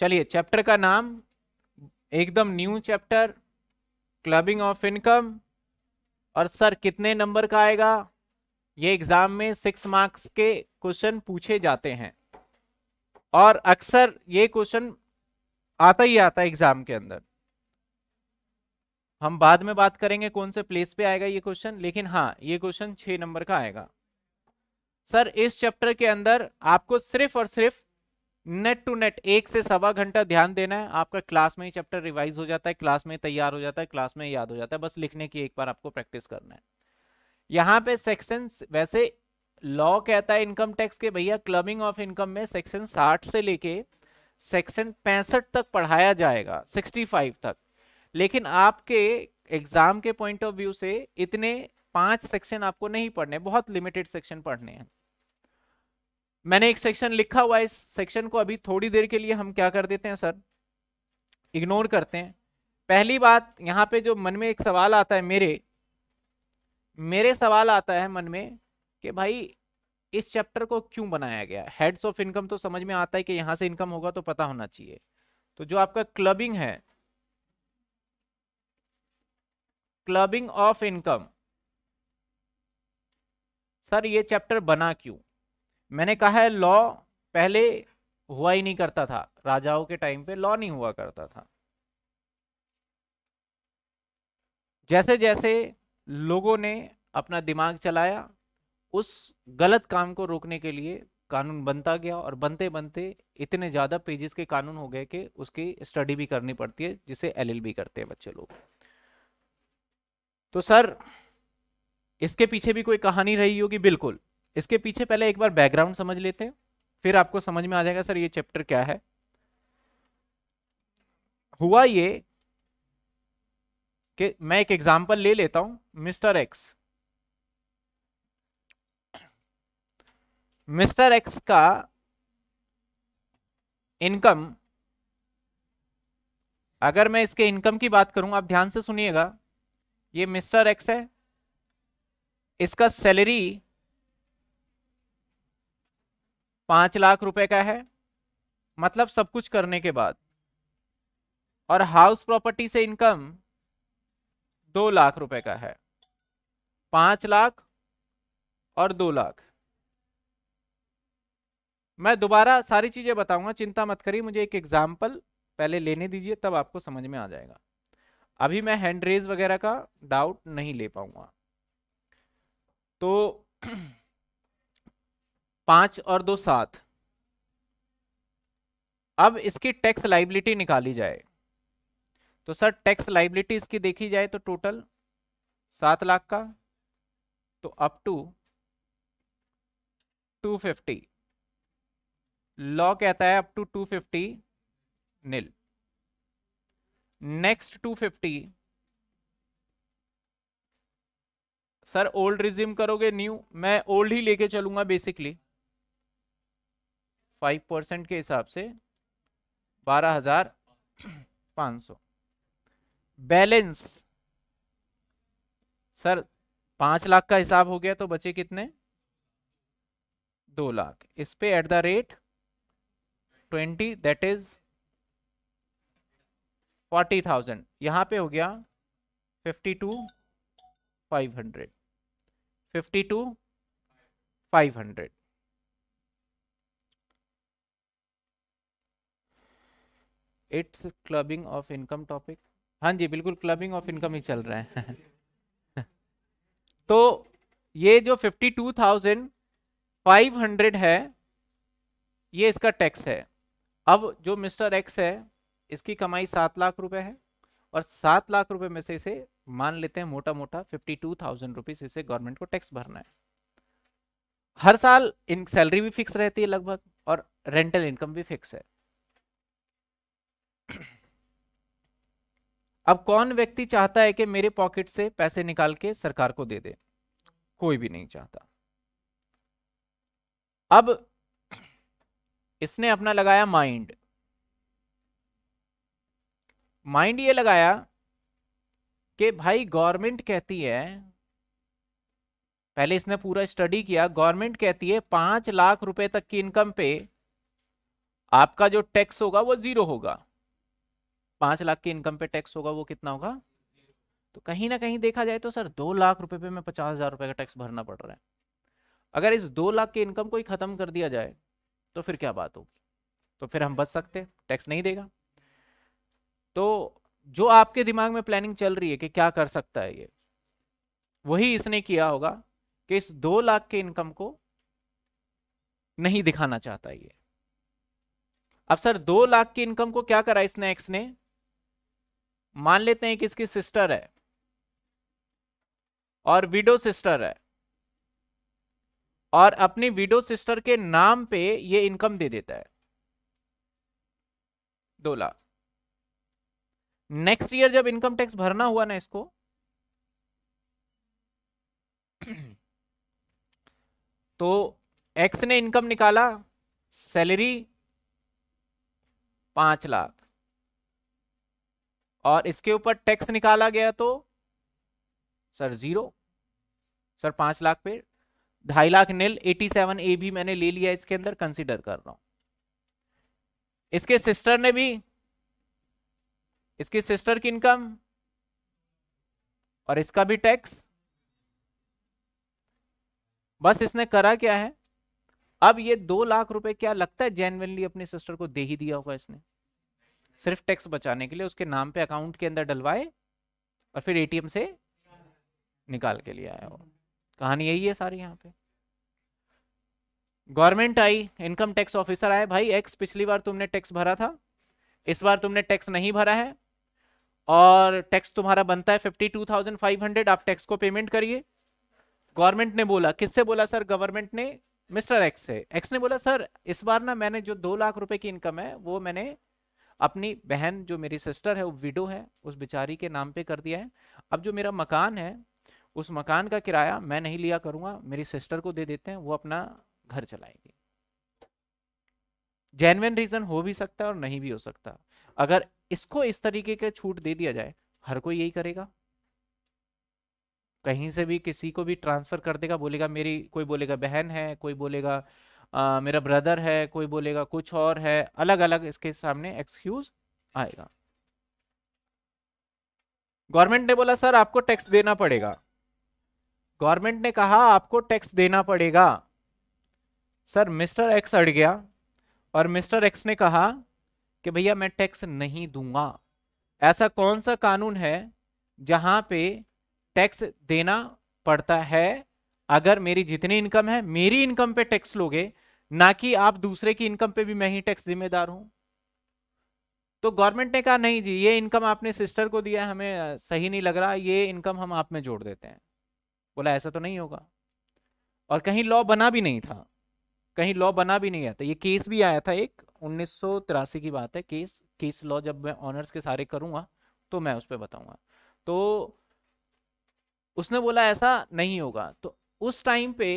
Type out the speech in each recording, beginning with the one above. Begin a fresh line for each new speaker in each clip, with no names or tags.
चलिए चैप्टर का नाम एकदम new chapter clubbing of income और सर कितने नंबर का आएगा ये एग्जाम में सिक्स मार्क्स के क्वेश्चन पूछे जाते हैं और अक्सर ये क्वेश्चन आता ही आता है एग्जाम के अंदर हम बाद में बात करेंगे कौन से प्लेस पे आएगा ये क्वेश्चन लेकिन हाँ ये क्वेश्चन छह नंबर का आएगा सर इस चैप्टर के अंदर आपको सिर्फ और सिर्फ नेट टू नेट एक से सवा घंटा ध्यान देना है आपका क्लास में ही चैप्टर रिवाइज हो जाता है क्लास में तैयार हो जाता है क्लास में याद हो जाता है बस लिखने की एक बार आपको प्रैक्टिस करना है यहाँ पे सेक्शन वैसे लॉ कहता है इनकम टैक्स के भैया क्लबिंग ऑफ इनकम में सेक्शन साठ से लेके सेक्शन पैंसठ तक पढ़ाया जाएगा सिक्सटी फाइव तक लेकिन आपके एग्जाम के पॉइंट ऑफ व्यू से इतने पांच सेक्शन आपको नहीं पढ़ने बहुत लिमिटेड सेक्शन पढ़ने हैं मैंने एक सेक्शन लिखा हुआ है इस सेक्शन को अभी थोड़ी देर के लिए हम क्या कर देते हैं सर इग्नोर करते हैं पहली बात यहाँ पे जो मन में एक सवाल आता है मेरे मेरे सवाल आता है मन में कि भाई इस चैप्टर को क्यों बनाया गया हेड्स ऑफ इनकम तो समझ में आता है कि यहाँ से इनकम होगा तो पता होना चाहिए तो जो आपका क्लबिंग है क्लबिंग ऑफ इनकम सर ये चैप्टर बना क्यों मैंने कहा है लॉ पहले हुआ ही नहीं करता था राजाओं के टाइम पे लॉ नहीं हुआ करता था जैसे जैसे लोगों ने अपना दिमाग चलाया उस गलत काम को रोकने के लिए कानून बनता गया और बनते बनते इतने ज़्यादा पेजेस के कानून हो गए कि उसकी स्टडी भी करनी पड़ती है जिसे एलएलबी करते हैं बच्चे लोग तो सर इसके पीछे भी कोई कहानी रही होगी बिल्कुल इसके पीछे पहले एक बार बैकग्राउंड समझ लेते हैं फिर आपको समझ में आ जाएगा सर ये चैप्टर क्या है हुआ ये कि मैं एक एग्जांपल ले लेता हूं मिस्टर एक्स मिस्टर एक्स का इनकम अगर मैं इसके इनकम की बात करूं आप ध्यान से सुनिएगा ये मिस्टर एक्स है इसका सैलरी पांच लाख रुपए का है मतलब सब कुछ करने के बाद और हाउस प्रॉपर्टी से इनकम दो लाख रुपए का है पांच लाख और दो लाख मैं दोबारा सारी चीजें बताऊंगा चिंता मत करिए मुझे एक एग्जाम्पल पहले लेने दीजिए तब आपको समझ में आ जाएगा अभी मैं हैंड रेज वगैरह का डाउट नहीं ले पाऊंगा तो पांच और दो सात अब इसकी टैक्स लाइबिलिटी निकाली जाए तो सर टैक्स लाइबिलिटी इसकी देखी जाए तो टोटल सात लाख का तो up to two fifty law कहता है up to two fifty nil next two fifty sir old regime करोगे न्यू मैं ओल्ड ही लेके चलूंगा बेसिकली फाइव परसेंट के हिसाब से बारह हजार पाँच सौ बैलेंस सर पाँच लाख का हिसाब हो गया तो बचे कितने दो लाख इस पे at the rate twenty that is forty thousand यहाँ पे हो गया fifty two five hundred fifty two five hundred it's clubbing of income topic हाँ जी बिल्कुल क्लबिंग ऑफ इनकम ही चल रहा है तो ये जो fifty two thousand five hundred है ये इसका टैक्स है अब जो मिस्टर एक्स है इसकी कमाई सात लाख रुपए है और सात लाख रुपए में से इसे मान लेते हैं मोटा मोटा फिफ्टी टू थाउजेंड रुपीज इसे गवर्नमेंट को टैक्स भरना है हर साल इन सैलरी भी फिक्स रहती है लगभग और रेंटल इनकम भी फिक्स है अब कौन व्यक्ति चाहता है कि मेरे पॉकेट से पैसे निकाल के सरकार को दे दे कोई भी नहीं चाहता अब इसने अपना लगाया माइंड माइंड ये लगाया कि भाई गवर्नमेंट कहती है पहले इसने पूरा स्टडी किया गवर्नमेंट कहती है पांच लाख रुपए तक की इनकम पे आपका जो टैक्स होगा वो जीरो होगा पांच लाख की इनकम पे टैक्स होगा वो कितना होगा तो कहीं ना कहीं देखा जाए तो सर दो लाख रुपए पे मैं पचास हजार रुपए का टैक्स भरना पड़ रहा है अगर इस दो लाख की इनकम को ही खत्म कर दिया जाए तो फिर क्या बात होगी तो फिर हम बच सकते टैक्स नहीं देगा तो जो आपके दिमाग में प्लानिंग चल रही है कि क्या कर सकता है ये वही इसने किया होगा कि इस दो लाख के इनकम को नहीं दिखाना चाहता ये अब सर दो लाख की इनकम को क्या करा इसने एक्स ने मान लेते हैं कि इसकी सिस्टर है और विडो सिस्टर है और अपनी विडो सिस्टर के नाम पे ये इनकम दे देता है दो लाख नेक्स्ट ईयर जब इनकम टैक्स भरना हुआ ना इसको तो एक्स ने इनकम निकाला सैलरी पांच लाख और इसके ऊपर टैक्स निकाला गया तो सर जीरो सर पांच लाख पे ढाई lakh nil eighty seven A भी मैंने ले लिया इसके अंदर कंसिडर कर रहा हूं इसके सिस्टर ने भी इसकी सिस्टर की इनकम और इसका भी टैक्स बस इसने करा क्या है अब ये दो लाख रुपए क्या लगता है जेनविनली अपने सिस्टर को दे ही दिया होगा इसने सिर्फ टैक्स बचाने के लिए उसके नाम पे अकाउंट के अंदर डलवाए और फिर एटीएम से निकाल के लिए आया वो कहानी यही है सारी यहाँ पे गवर्नमेंट आई इनकम टैक्स ऑफिसर आए भाई एक्स पिछली बार तुमने टैक्स भरा था इस बार तुमने टैक्स नहीं भरा है और टैक्स तुम्हारा बनता है fifty two thousand five hundred आप टैक्स को पेमेंट करिए गवर्नमेंट ने बोला किससे बोला सर गवर्नमेंट ने मिस्टर एक्स से एक्स ने बोला सर इस बार ना मैंने जो दो लाख रुपए की इनकम है वो मैंने अपनी बहन जो मेरी सिस्टर है वो विडो है उस बेचारी के नाम पे कर दिया है अब जो मेरा मकान है उस मकान का किराया मैं नहीं लिया करूंगा मेरी सिस्टर को दे देते हैं वो अपना घर चलाएगी जेनविन रीजन हो भी सकता है और नहीं भी हो सकता अगर इसको इस तरीके का छूट दे दिया जाए हर कोई यही करेगा कहीं से भी किसी को भी ट्रांसफर कर देगा बोलेगा मेरी कोई बोलेगा बहन है कोई बोलेगा आ, मेरा ब्रदर है कोई बोलेगा कुछ और है अलग अलग इसके सामने एक्सक्यूज आएगा गवर्नमेंट ने बोला सर आपको टैक्स देना पड़ेगा गवर्नमेंट ने कहा आपको टैक्स देना पड़ेगा सर मिस्टर एक्स अड़ गया और मिस्टर एक्स ने कहा कि भैया मैं टैक्स नहीं दूंगा ऐसा कौन सा कानून है जहां पे टैक्स देना पड़ता है अगर मेरी जितनी इनकम है मेरी इनकम पे टैक्स लोगे ना कि आप दूसरे की इनकम पे भी मैं ही टैक्स जिम्मेदार हूं तो गवर्नमेंट ने कहा नहीं जी ये इनकम आपने सिस्टर को दिया हमें सही नहीं लग रहा ये इनकम हम आप में जोड़ देते हैं बोला ऐसा तो नहीं होगा और कहीं लॉ बना भी नहीं था कहीं लॉ बना भी नहीं आता तो ये केस भी आया था एक उन्नीस की बात है केस केस लॉ जब मैं ऑनर्स के सारे करूंगा तो मैं उस पर बताऊंगा तो उसने बोला ऐसा नहीं होगा तो उस टाइम पे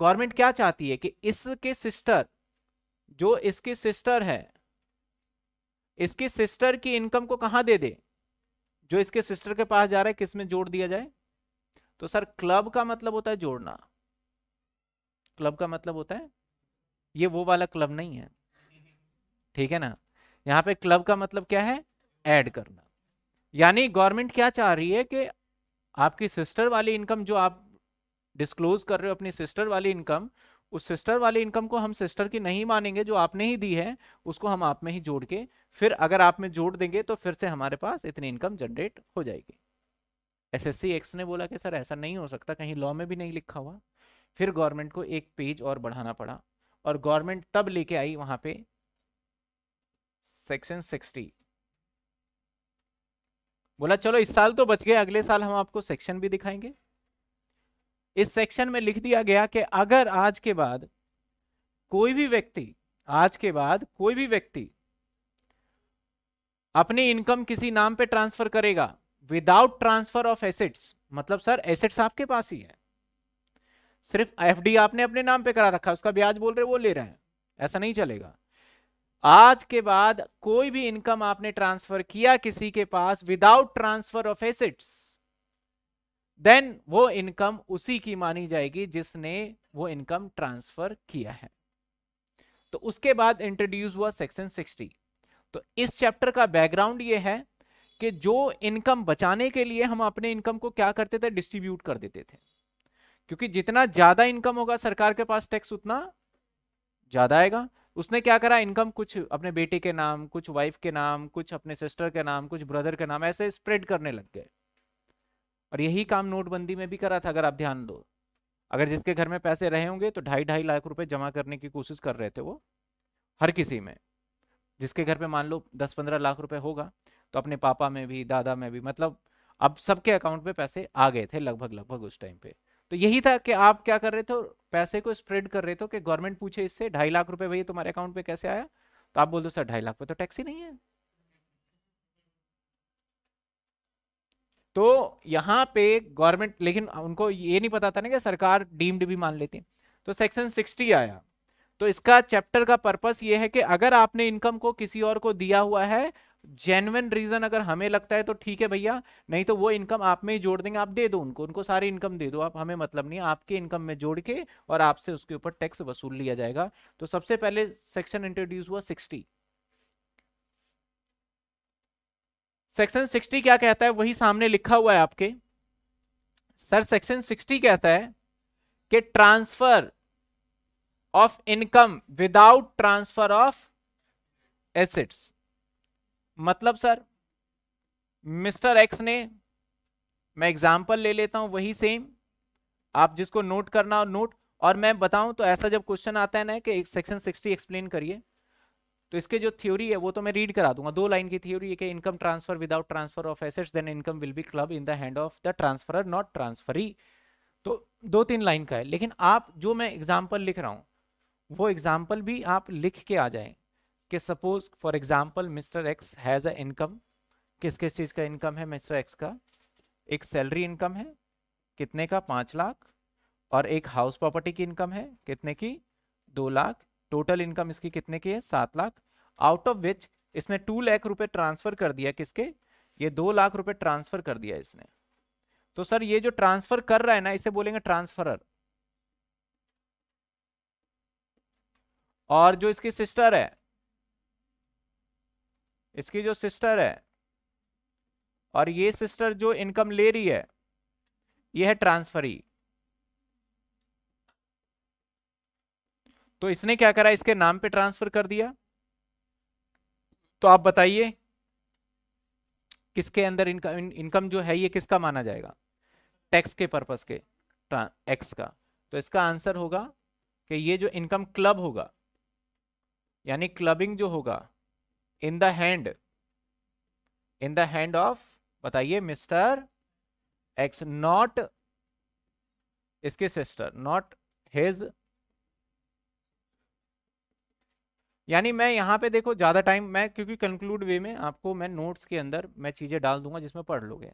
गवर्नमेंट क्या चाहती है कि इसके सिस्टर जो इसकी सिस्टर है इसकी सिस्टर की इनकम को कहां दे दे जो इसके सिस्टर के पास जा रहा है किसमें जोड़ दिया जाए तो सर क्लब का मतलब होता है जोड़ना क्लब का मतलब होता है ये वो वाला क्लब नहीं है ठीक है ना यहां पे क्लब का मतलब क्या है ऐड करना यानी गवर्नमेंट क्या चाह रही है कि आपकी सिस्टर वाली इनकम जो आप डिस्क्लोज कर रहे हो अपनी सिस्टर वाली इनकम उस सिस्टर वाली इनकम को हम सिस्टर की नहीं मानेंगे जो आपने ही दी है उसको हम आप में ही जोड़ के फिर अगर आप में जोड़ देंगे तो फिर से हमारे पास इतनी इनकम जनरेट हो जाएगी एसएससी एक्स ने बोला कि सर ऐसा नहीं हो सकता कहीं लॉ में भी नहीं लिखा हुआ फिर गवर्नमेंट को एक पेज और बढ़ाना पड़ा और गवर्नमेंट तब लेके आई वहां पे सेक्शन सिक्सटी बोला चलो इस साल तो बच गए अगले साल हम आपको सेक्शन भी दिखाएंगे इस सेक्शन में लिख दिया गया कि अगर आज के बाद कोई भी व्यक्ति आज के बाद कोई भी व्यक्ति अपनी इनकम किसी नाम पे ट्रांसफर करेगा विदाउट ट्रांसफर ऑफ एसेट्स मतलब सर एसेट्स आपके पास ही है सिर्फ एफडी आपने अपने नाम पे करा रखा उसका ब्याज बोल रहे वो ले रहे हैं ऐसा नहीं चलेगा आज के बाद कोई भी इनकम आपने ट्रांसफर किया किसी के पास without transfer of assets then वो इनकम उसी की मानी जाएगी जिसने वो इनकम ट्रांसफर किया है तो उसके बाद इंट्रोड्यूस हुआ सेक्शन 60 तो इस चैप्टर का बैकग्राउंड ये है कि जो इनकम बचाने के लिए हम अपने इनकम को क्या करते थे डिस्ट्रीब्यूट कर देते थे क्योंकि जितना ज्यादा इनकम होगा सरकार के पास टैक्स उतना ज्यादा आएगा उसने क्या करा इनकम कुछ अपने बेटे के नाम कुछ वाइफ के नाम कुछ अपने सिस्टर के नाम कुछ ब्रदर के नाम ऐसे स्प्रेड करने लग गए और यही काम नोटबंदी में भी करा था अगर आप ध्यान दो अगर जिसके घर में पैसे रहे होंगे तो ढाई ढाई लाख रुपए जमा करने की कोशिश कर रहे थे वो हर किसी में जिसके घर पे मान लो दस पंद्रह लाख रुपए होगा तो अपने पापा में भी दादा में भी मतलब अब सबके अकाउंट में पैसे आ गए थे लगभग लगभग उस टाइम पे तो यही था कि आप क्या कर रहे थे पैसे को स्प्रेड कर रहे थे कि गवर्नमेंट पूछे इससे ढाई लाख रुपए भैया तुम्हारे अकाउंट पे कैसे आया तो आप बोल दो सर ढाई लाख पे तो टैक्स ही नहीं है तो यहाँ पे गवर्नमेंट लेकिन उनको ये नहीं पता था ना कि सरकार डीम्ड भी मान लेती तो सेक्शन सिक्सटी आया तो इसका चैप्टर का पर्पस ये है कि अगर आपने इनकम को किसी और को दिया हुआ है जेनुअन रीजन अगर हमें लगता है तो ठीक है भैया नहीं तो वो इनकम आप में ही जोड़ देंगे आप दे दो उनको उनको सारी इनकम दे दो आप हमें मतलब नहीं आपके इनकम में जोड़ के और आपसे उसके ऊपर टैक्स वसूल लिया जाएगा तो सबसे पहले सेक्शन इंट्रोड्यूस हुआ सिक्सटी सेक्शन 60 क्या कहता है वही सामने लिखा हुआ है आपके सर सेक्शन 60 कहता है कि transfer of income without transfer of assets मतलब सर मिस्टर एक्स ने मैं एग्जांपल ले लेता हूं वही सेम आप जिसको नोट करना हो नोट और मैं बताऊं तो ऐसा जब क्वेश्चन आता है ना कि सेक्शन 60 एक्सप्लेन करिए तो इसके जो थ्योरी है वो तो मैं रीड करा दूंगा दो लाइन की थ्योरी है कि income transfer without transfer of assets then income will be club in the hand of the transfer not transferee तो दो तीन लाइन का है लेकिन आप जो मैं एग्जाम्पल लिख रहा हूँ वो एग्जाम्पल भी आप लिख के आ जाए कि suppose for example mister X has a income किस किस चीज़ का इनकम है मिस्टर एक्स का एक सैलरी इनकम है कितने का पाँच लाख और एक हाउस प्रॉपर्टी की इनकम है कितने की दो लाख टोटल इनकम इसकी कितने की है सात लाख आउट ऑफ विच इसने टू लाख रुपए ट्रांसफर कर दिया किसके ये दो लाख रुपए ट्रांसफर कर दिया इसने तो सर ये जो ट्रांसफर कर रहा है ना इसे बोलेंगे ट्रांसफरर और जो इसकी सिस्टर है इसकी जो सिस्टर है और ये सिस्टर जो इनकम ले रही है ये है ट्रांसफरी तो इसने क्या करा इसके नाम पे ट्रांसफर कर दिया तो आप बताइए किसके अंदर इनकम इनकम जो है ये किसका माना जाएगा टैक्स के पर्पस के एक्स का तो इसका आंसर होगा कि ये जो इनकम क्लब होगा यानी क्लबिंग जो होगा in the hand in the hand of बताइए मिस्टर एक्स नॉट इसके सिस्टर नॉट हिज यानी मैं यहाँ पे देखो ज़्यादा टाइम मैं क्योंकि कंक्लूड वे में आपको मैं नोट्स के अंदर मैं चीज़ें डाल दूंगा जिसमें पढ़ लोगे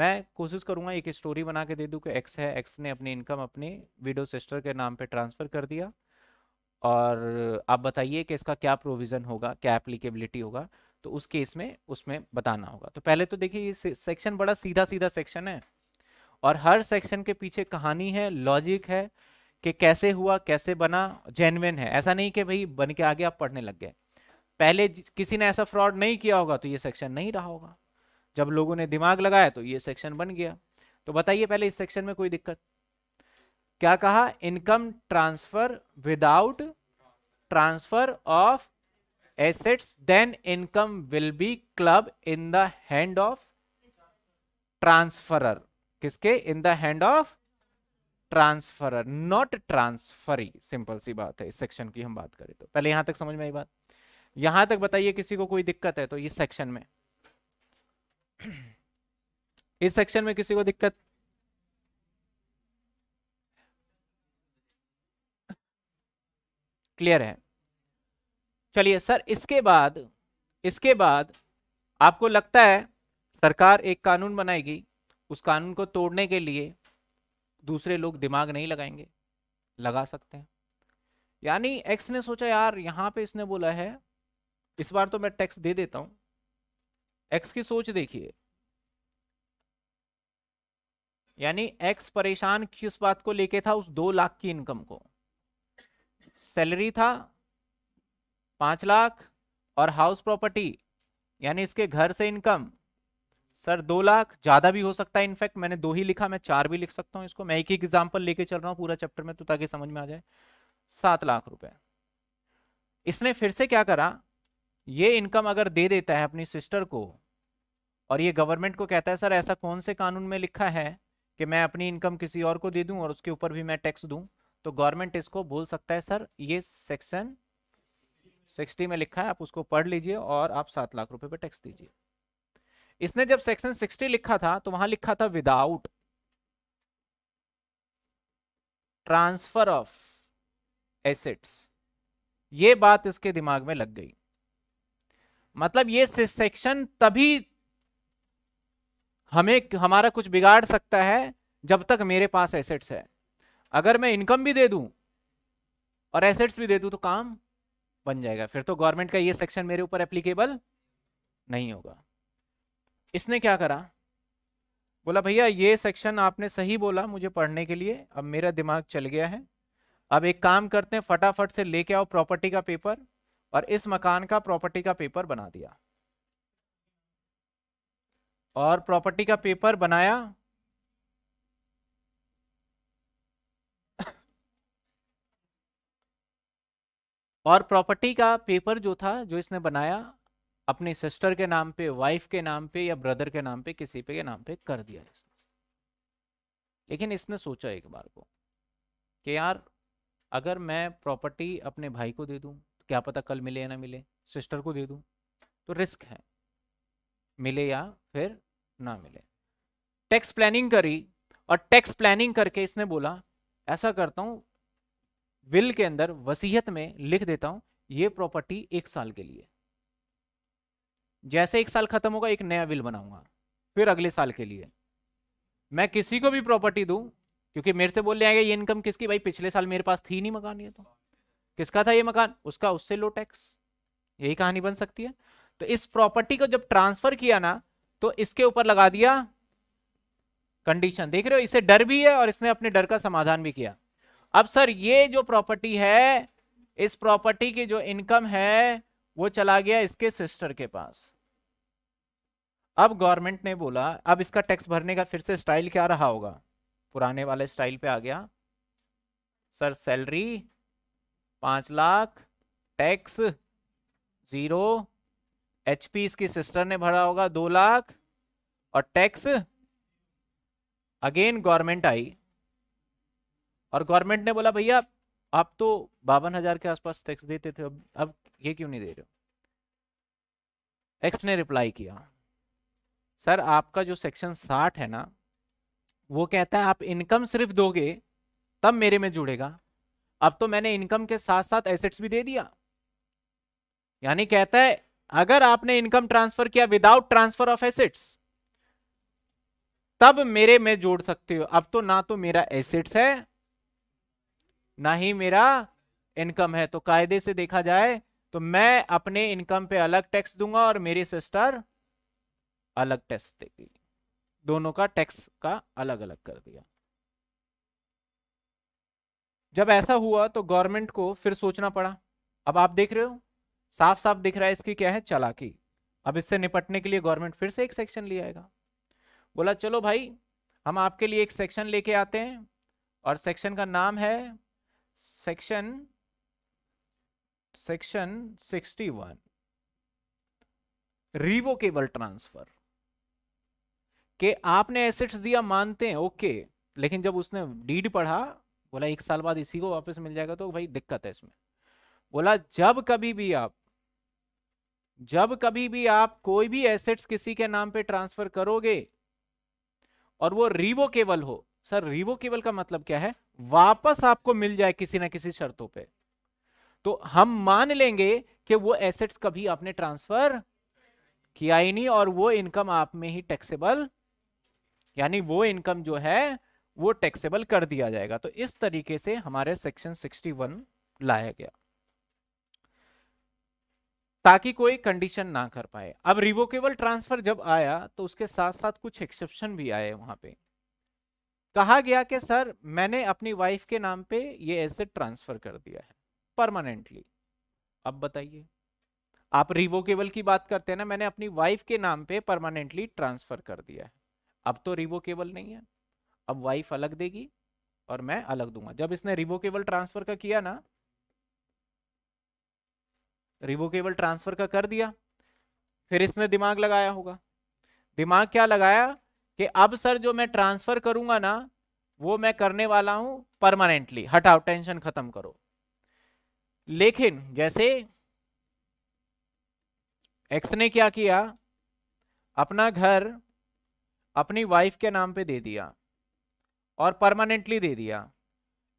मैं कोशिश करूंगा एक स्टोरी बना के दे दूँ कि एक्स है एक्स ने अपनी इनकम अपनी विडो सिस्टर के नाम पे ट्रांसफ़र कर दिया और आप बताइए कि इसका क्या प्रोविज़न होगा क्या एप्लीकेबिलिटी होगा तो उस केस में उसमें बताना होगा तो पहले तो देखिए ये सेक्शन बड़ा सीधा सीधा सेक्शन है और हर सेक्शन के पीछे कहानी है लॉजिक है कि कैसे हुआ कैसे बना जेनविन है ऐसा नहीं कि भाई बन के आगे आप पढ़ने लग गए पहले किसी ने ऐसा फ्रॉड नहीं किया होगा तो ये सेक्शन नहीं रहा होगा जब लोगों ने दिमाग लगाया तो ये सेक्शन बन गया तो बताइए पहले इस सेक्शन में कोई दिक्कत क्या कहा income transfer without transfer of assets then income will be club in the hand of transferor किसके in the hand of transfer not transferee simple सी बात है इस सेक्शन की हम बात करें तो पहले यहां तक समझ में आई बात यहां तक बताइए किसी को कोई दिक्कत है तो इस सेक्शन में इस सेक्शन में किसी को दिक्कत क्लियर है चलिए सर इसके बाद इसके बाद आपको लगता है सरकार एक कानून बनाएगी उस कानून को तोड़ने के लिए दूसरे लोग दिमाग नहीं लगाएंगे लगा सकते हैं यानी एक्स ने सोचा यार यहाँ पे इसने बोला है इस बार तो मैं टैक्स दे देता हूँ एक्स की सोच देखिए यानी एक्स परेशान किस बात को लेके था उस दो लाख की इनकम को सैलरी था पांच लाख और हाउस प्रॉपर्टी यानी इसके घर से इनकम सर दो लाख ज्यादा भी हो सकता है इनफैक्ट मैंने दो ही लिखा मैं चार भी लिख सकता हूँ इसको मैं एक ही एग्जाम्पल लेके चल रहा हूँ पूरा चैप्टर में तो ताकि समझ में आ जाए सात लाख रुपए इसने फिर से क्या करा ये इनकम अगर दे देता है अपनी सिस्टर को और ये गवर्नमेंट को कहता है सर ऐसा कौन से कानून में लिखा है कि मैं अपनी इनकम किसी और को दे दूं और उसके ऊपर भी मैं टैक्स दूं तो गवर्नमेंट इसको बोल सकता है सर ये सेक्शन सिक्सटी में लिखा है आप उसको पढ़ लीजिए और आप सात लाख रुपए पे टैक्स दीजिए इसने जब सेक्शन 60 लिखा था तो वहां लिखा था विदाउट ट्रांसफर ऑफ एसेट्स ये बात इसके दिमाग में लग गई मतलब ये सेक्शन तभी हमें हमारा कुछ बिगाड़ सकता है जब तक मेरे पास एसेट्स है अगर मैं इनकम भी दे दूं और एसेट्स भी दे दूं तो काम बन जाएगा फिर तो गवर्नमेंट का ये सेक्शन मेरे ऊपर एप्लीकेबल नहीं होगा इसने क्या करा बोला भैया ये सेक्शन आपने सही बोला मुझे पढ़ने के लिए अब मेरा दिमाग चल गया है अब एक काम करते हैं फटाफट से लेके आओ प्रॉपर्टी का पेपर और इस मकान का प्रॉपर्टी का पेपर बना दिया और प्रॉपर्टी का पेपर बनाया और प्रॉपर्टी का पेपर जो था जो इसने बनाया अपने सिस्टर के नाम पे वाइफ के नाम पे या ब्रदर के नाम पे किसी पे के नाम पे कर दिया इसने लेकिन इसने सोचा एक बार को कि यार अगर मैं प्रॉपर्टी अपने भाई को दे दूँ तो क्या पता कल मिले या ना मिले सिस्टर को दे दूँ तो रिस्क है मिले या फिर ना मिले टैक्स प्लानिंग करी और टैक्स प्लानिंग करके इसने बोला ऐसा करता हूँ विल के अंदर वसीयत में लिख देता हूँ ये प्रॉपर्टी एक साल के लिए जैसे एक साल खत्म होगा एक नया विल बनाऊंगा फिर अगले साल के लिए मैं किसी को भी प्रॉपर्टी दूं क्योंकि मेरे से बोल आएगा ये इनकम किसकी भाई पिछले साल मेरे पास थी नहीं मकान ये तो किसका था ये मकान उसका उससे लो टैक्स यही कहानी बन सकती है तो इस प्रॉपर्टी को जब ट्रांसफर किया ना तो इसके ऊपर लगा दिया कंडीशन देख रहे हो इसे डर भी है और इसने अपने डर का समाधान भी किया अब सर ये जो प्रॉपर्टी है इस प्रॉपर्टी की जो इनकम है वो चला गया इसके सिस्टर के पास अब गवर्नमेंट ने बोला अब इसका टैक्स भरने का फिर से स्टाइल क्या रहा होगा पुराने वाले स्टाइल पे आ गया सर सैलरी पांच lakh tax zero H P इसकी सिस्टर ने भरा होगा दो लाख और टैक्स अगेन गवर्नमेंट आई और गवर्नमेंट ने बोला भैया आप तो बावन हजार के आसपास टैक्स देते थे अब अब ये क्यों नहीं दे रहे हो एक्स ने रिप्लाई किया सर आपका जो सेक्शन साठ है ना वो कहता है आप इनकम सिर्फ दोगे तब मेरे में जुड़ेगा अब तो मैंने इनकम के साथ साथ एसेट्स भी दे दिया यानी कहता है अगर आपने इनकम ट्रांसफर किया विदाउट ट्रांसफर ऑफ एसेट्स तब मेरे में जोड़ सकते हो अब तो ना तो मेरा एसेट्स है ना ही मेरा इनकम है तो कायदे से देखा जाए तो मैं अपने इनकम पे अलग टैक्स दूंगा और मेरी सिस्टर अलग टेस्ट देगी दोनों का टैक्स का अलग अलग कर दिया जब ऐसा हुआ तो गवर्नमेंट को फिर सोचना पड़ा अब आप देख रहे हो साफ साफ दिख रहा है इसकी क्या है चालाकी अब इससे निपटने के लिए गवर्नमेंट फिर से एक सेक्शन ले आएगा बोला चलो भाई हम आपके लिए एक सेक्शन लेके आते हैं और सेक्शन का नाम है सेक्शन सेक्शन 61 रिवोकेबल ट्रांसफर कि आपने एसेट्स दिया मानते हैं ओके लेकिन जब उसने डीड पढ़ा बोला एक साल बाद इसी को वापस मिल जाएगा तो भाई दिक्कत है इसमें बोला जब कभी भी आप जब कभी भी आप कोई भी एसेट्स किसी के नाम पे ट्रांसफर करोगे और वो रिवोकेबल हो सर रिवोकेबल का मतलब क्या है वापस आपको मिल जाए किसी ना किसी शर्तों पे तो हम मान लेंगे कि वो एसेट्स कभी आपने ट्रांसफर किया ही नहीं और वो इनकम आप में ही टैक्सेबल यानी वो इनकम जो है वो टैक्सेबल कर दिया जाएगा तो इस तरीके से हमारे सेक्शन 61 लाया गया ताकि कोई कंडीशन ना कर पाए अब रिवोकेबल ट्रांसफर जब आया तो उसके साथ साथ कुछ एक्सेप्शन भी आए वहां पे कहा गया कि सर मैंने अपनी वाइफ के नाम पे ये एसेट ट्रांसफर कर दिया है परमानेंटली अब बताइए आप रिवोकेबल की बात करते हैं ना मैंने अपनी वाइफ के नाम पे परमानेंटली ट्रांसफर कर दिया है अब तो रिवोकेबल नहीं है अब वाइफ अलग देगी और मैं अलग दूंगा जब इसने रिवोकेबल ट्रांसफर का किया ना रिवोकेबल ट्रांसफर का कर दिया फिर इसने दिमाग लगाया होगा दिमाग क्या लगाया कि अब सर जो मैं ट्रांसफर करूंगा ना वो मैं करने वाला हूं परमानेंटली हटाओ टेंशन खत्म करो लेकिन जैसे एक्स ने क्या किया अपना घर अपनी वाइफ के नाम पे दे दिया और परमानेंटली दे दिया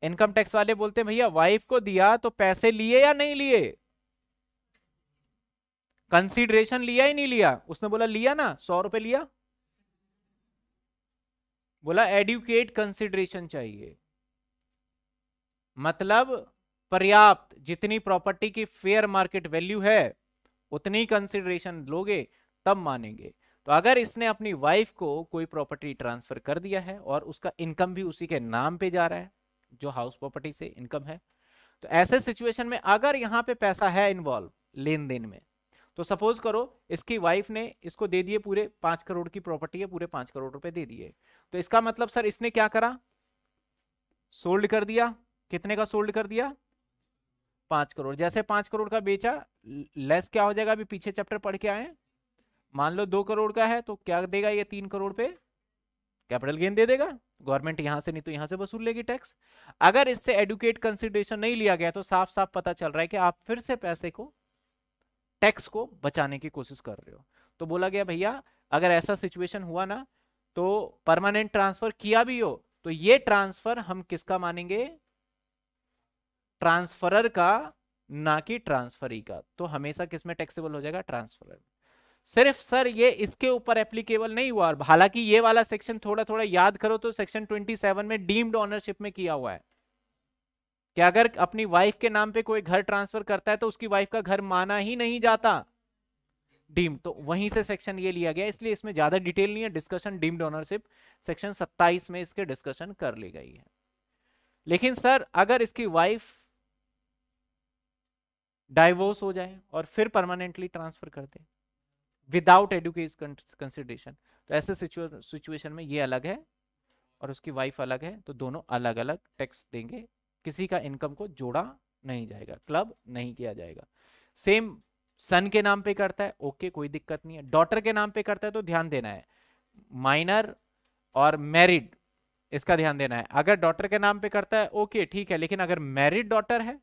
इनकम टैक्स वाले बोलते हैं भैया वाइफ को दिया तो पैसे लिए या नहीं लिए कंसीडरेशन लिया ही नहीं लिया उसने बोला लिया ना सौ रुपए लिया बोला एडुकेट कंसिडरेशन चाहिए मतलब पर्याप्त जितनी प्रॉपर्टी की फेयर मार्केट वैल्यू है उतनी कंसिडरेशन लोगे तब मानेंगे तो अगर इसने अपनी वाइफ को कोई प्रॉपर्टी ट्रांसफर कर दिया है और उसका इनकम भी उसी के नाम पे जा रहा है जो हाउस प्रॉपर्टी से इनकम है तो ऐसे सिचुएशन में अगर यहाँ पे पैसा है इन्वॉल्व लेन देन में तो सपोज करो इसकी वाइफ ने इसको दे दिए पूरे पांच करोड़ की प्रॉपर्टी है पूरे पांच करोड़ रुपए दे दिए तो इसका मतलब सर इसने क्या करा सोल्ड कर दिया कितने का सोल्ड कर दिया पांच करोड़ जैसे पांच करोड़ का बेचा लेस क्या हो जाएगा अभी पीछे चैप्टर पढ़ के आए मान लो दो करोड़ का है तो क्या देगा ये तीन करोड़ पे कैपिटल गेन दे देगा गवर्नमेंट यहां से नहीं तो यहां से वसूल लेगी टैक्स अगर इससे एडुकेट कंसिडरेशन नहीं लिया गया तो साफ साफ पता चल रहा है कि आप फिर से पैसे को टैक्स को बचाने की कोशिश कर रहे हो तो बोला गया भैया अगर ऐसा सिचुएशन हुआ ना तो परमानेंट ट्रांसफर किया भी हो तो ये ट्रांसफर हम किसका मानेंगे ट्रांसफरर का ना कि ट्रांसफरी का तो हमेशा किसमें टैक्सेबल हो जाएगा ट्रांसफरर में सिर्फ सर ये इसके ऊपर एप्लीकेबल नहीं हुआ हालांकि ये वाला सेक्शन थोड़ा थोड़ा याद करो तो सेक्शन 27 में डीम्ड ऑनरशिप में किया हुआ है कि अगर अपनी वाइफ के नाम पे कोई घर ट्रांसफर करता है तो उसकी वाइफ का घर माना ही नहीं जाता डीम तो वहीं से सेक्शन ये लिया गया इसलिए इसमें ज्यादा डिटेल नहीं है डिस्कशन डीम्ड ऑनरशिप सेक्शन सत्ताईस में इसके डिस्कशन कर ली गई है लेकिन सर अगर इसकी वाइफ डाइवोर्स हो जाए और फिर परमानेंटली ट्रांसफर कर दे विदाउट एडुकेशन कंसिडरेशन तो ऐसे सिचुएशन में ये अलग है और उसकी वाइफ अलग है तो दोनों अलग अलग टैक्स देंगे किसी का इनकम को जोड़ा नहीं जाएगा क्लब नहीं किया जाएगा सेम सन के नाम पे करता है ओके कोई दिक्कत नहीं है डॉटर के नाम पे करता है तो ध्यान देना है माइनर और मैरिड इसका ध्यान देना है अगर डॉटर के नाम पे करता है ओके ठीक है लेकिन अगर मैरिड डॉटर है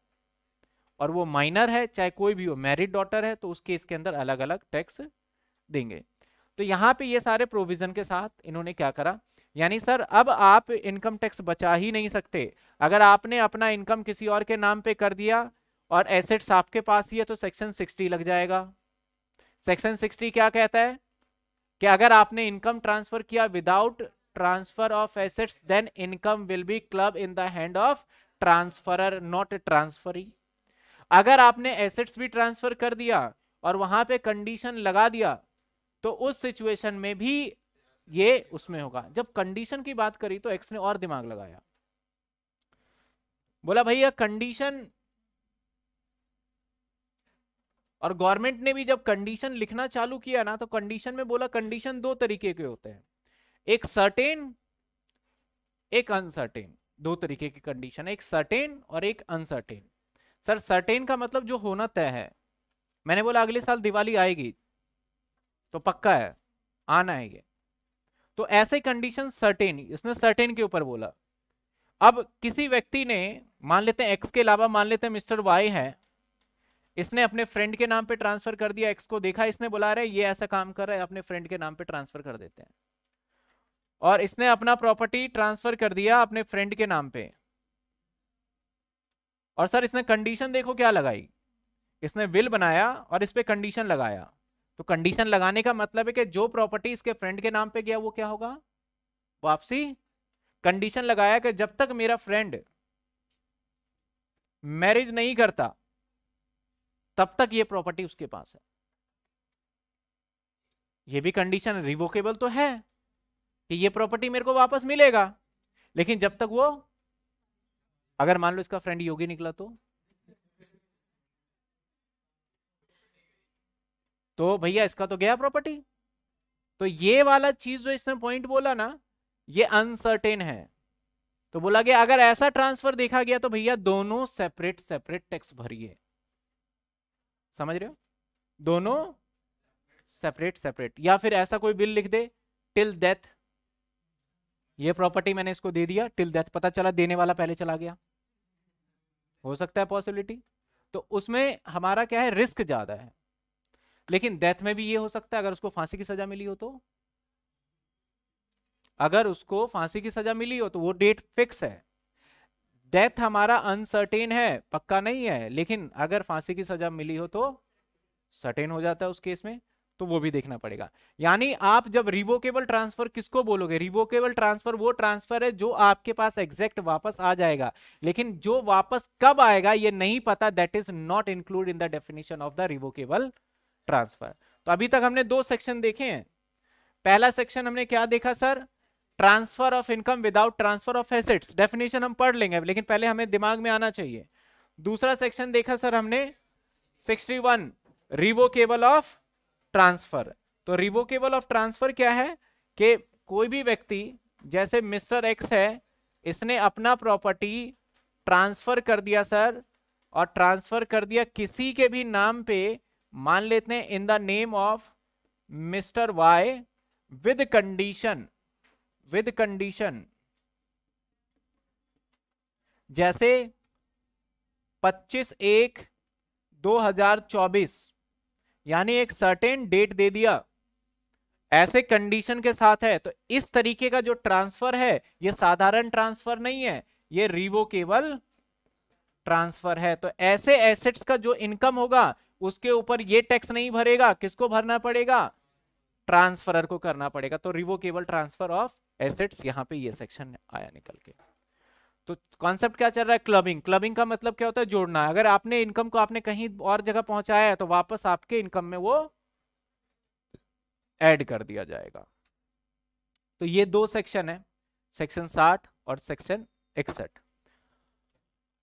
और वो माइनर है चाहे कोई भी हो मैरिड डॉटर है तो उस केस के अंदर अलग अलग टैक्स देंगे तो यहाँ पे ये सारे प्रोविजन के साथ इन्होंने क्या करा यानी सर अब आप इनकम टैक्स बचा ही नहीं सकते अगर आपने अपना इनकम किसी और के नाम पे कर दिया और एसेट्स आपके पास ही है तो सेक्शन 60 लग जाएगा सेक्शन 60 क्या कहता है कि अगर आपने इनकम ट्रांसफर किया without transfer of assets then income will be club in the hand of transfer not transferee अगर आपने एसेट्स भी ट्रांसफर कर दिया और वहां पे कंडीशन लगा दिया तो उस सिचुएशन में भी ये उसमें होगा जब कंडीशन की बात करी तो एक्स ने और दिमाग लगाया बोला भैया कंडीशन और गवर्नमेंट ने भी जब कंडीशन लिखना चालू किया ना तो कंडीशन में बोला कंडीशन दो तरीके के होते हैं एक सर्टेन एक अनसर्टेन दो तरीके की कंडीशन एक सर्टेन और एक अनसर्टेन सर सर्टेन का मतलब जो होना तय है मैंने बोला अगले साल दिवाली आएगी तो पक्का है आना है ये तो ऐसे कंडीशन सर्टेन इसने सर्टेन के ऊपर बोला अब किसी व्यक्ति ने मान लेते हैं एक्स के अलावा मान लेते हैं मिस्टर वाई है इसने अपने फ्रेंड के नाम पे ट्रांसफर कर दिया एक्स को देखा इसने बुला रहा है ये ऐसा काम कर रहा है अपने फ्रेंड के नाम पे ट्रांसफर कर देते हैं और इसने अपना प्रॉपर्टी ट्रांसफर कर दिया अपने फ्रेंड के नाम पे और सर इसने कंडीशन देखो क्या लगाई इसने विल बनाया और इस पर कंडीशन लगाया तो कंडीशन लगाने का मतलब है कि जो प्रॉपर्टी इसके फ्रेंड के नाम पे गया वो क्या होगा वापसी कंडीशन लगाया कि जब तक मेरा फ्रेंड मैरिज नहीं करता तब तक ये प्रॉपर्टी उसके पास है ये भी कंडीशन रिवोकेबल तो है कि ये प्रॉपर्टी मेरे को वापस मिलेगा लेकिन जब तक वो अगर मान लो इसका फ्रेंड योगी निकला तो तो भैया इसका तो गया प्रॉपर्टी तो ये वाला चीज जो इसने पॉइंट बोला ना ये अनसर्टेन है तो बोला गया अगर ऐसा ट्रांसफर देखा गया तो भैया दोनों सेपरेट सेपरेट टैक्स भरिए समझ रहे हो दोनों सेपरेट सेपरेट या फिर ऐसा कोई बिल लिख दे टिल डेथ ये प्रॉपर्टी मैंने इसको दे दिया टिल डेथ पता चला देने वाला पहले चला गया हो सकता है पॉसिबिलिटी तो उसमें हमारा क्या है रिस्क ज्यादा है लेकिन डेथ में भी ये हो सकता है अगर उसको फांसी की सजा मिली हो तो अगर उसको फांसी की सजा मिली हो तो वो डेट फिक्स है डेथ हमारा अनसर्टेन है पक्का नहीं है लेकिन अगर फांसी की सजा मिली हो तो सर्टेन हो जाता है उस केस में तो वो भी देखना पड़ेगा यानी आप जब रिवोकेबल ट्रांसफर किसको बोलोगे रिवोकेबल ट्रांसफर वो ट्रांसफर है जो आपके पास एग्जैक्ट वापस आ जाएगा लेकिन जो वापस कब आएगा ये नहीं पता that is not include in the definition of the revocable transfer तो अभी तक हमने दो सेक्शन देखे हैं पहला सेक्शन हमने क्या देखा sir transfer of income without transfer of assets definition हम पढ़ लेंगे लेकिन पहले हमें दिमाग में आना चाहिए दूसरा सेक्शन देखा सर हमने 61 वन रिवोकेबल ऑफ ट्रांसफर तो रिवोकेबल ऑफ ट्रांसफर क्या है कि कोई भी व्यक्ति जैसे मिस्टर एक्स है इसने अपना प्रॉपर्टी ट्रांसफर कर दिया सर और ट्रांसफर कर दिया किसी के भी नाम पे मान लेते हैं in the name of mister Y with condition with condition जैसे 25 एक 2024 यानी एक सर्टेन डेट दे दिया ऐसे कंडीशन के साथ है तो इस तरीके का जो ट्रांसफर है ये साधारण ट्रांसफर नहीं है ये रिवोकेबल ट्रांसफर है तो ऐसे एसेट्स का जो इनकम होगा उसके ऊपर ये टैक्स नहीं भरेगा किसको भरना पड़ेगा ट्रांसफरर को करना पड़ेगा तो रिवोकेबल ट्रांसफर ऑफ एसेट्स यहाँ पे ये सेक्शन आया निकल के तो कॉन्सेप्ट क्या चल रहा है क्लबिंग क्लबिंग का मतलब क्या होता है जोड़ना अगर आपने इनकम को आपने कहीं और जगह पहुंचाया है तो वापस आपके इनकम में वो एड कर दिया जाएगा तो ये दो सेक्शन है सेक्शन साठ और सेक्शन इकसठ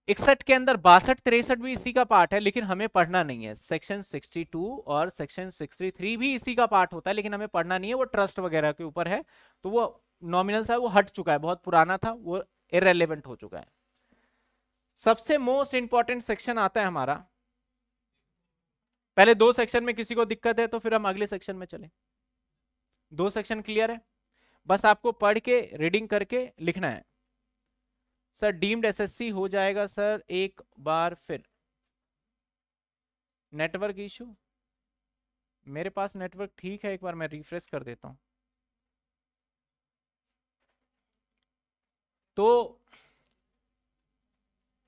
इकसठ के अंदर बासठ तिरसठ भी इसी का पार्ट है लेकिन हमें पढ़ना नहीं है सेक्शन 62 और सेक्शन 63 भी इसी का पार्ट होता है लेकिन हमें पढ़ना नहीं है वो ट्रस्ट वगैरह के ऊपर है तो वो नॉमिनल सा वो हट चुका है बहुत पुराना था वो इरेलीवेंट हो चुका है सबसे मोस्ट इंपॉर्टेंट सेक्शन आता है हमारा पहले दो सेक्शन में किसी को दिक्कत है तो फिर हम अगले सेक्शन में चले दो सेक्शन क्लियर है बस आपको पढ़ के रीडिंग करके लिखना है सर डीम्ड एसएससी हो जाएगा सर एक बार फिर नेटवर्क इशू मेरे पास नेटवर्क ठीक है एक बार मैं रिफ्रेश कर देता हूं तो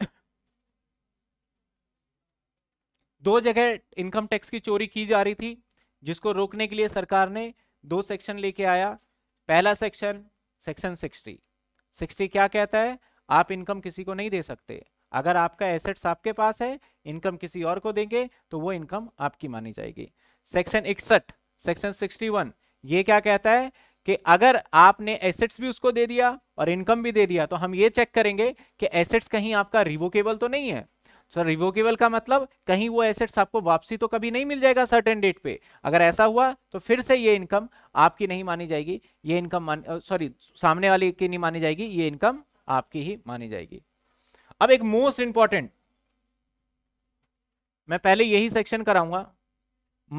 दो जगह इनकम टैक्स की चोरी की जा रही थी जिसको रोकने के लिए सरकार ने दो सेक्शन लेके आया पहला सेक्शन सेक्शन सिक्सटी सिक्सटी क्या कहता है आप इनकम किसी को नहीं दे सकते अगर आपका एसेट्स आपके पास है इनकम किसी और को देंगे तो वो इनकम आपकी मानी जाएगी सेक्शन इकसठ सेक्शन वन ये क्या कहता है कि अगर आपने एसेट्स भी उसको दे दिया और इनकम भी दे दिया तो हम ये चेक करेंगे कि एसेट्स कहीं आपका रिवोकेबल तो नहीं है सर तो रिवोकेबल का मतलब कहीं वो एसेट्स आपको वापसी तो कभी नहीं मिल जाएगा सर्टेन डेट पे अगर ऐसा हुआ तो फिर से ये इनकम आपकी नहीं मानी जाएगी ये इनकम सॉरी सामने वाली की नहीं मानी जाएगी ये इनकम आपकी ही मानी जाएगी अब एक मोस्ट इंपॉर्टेंट मैं पहले यही सेक्शन कराऊंगा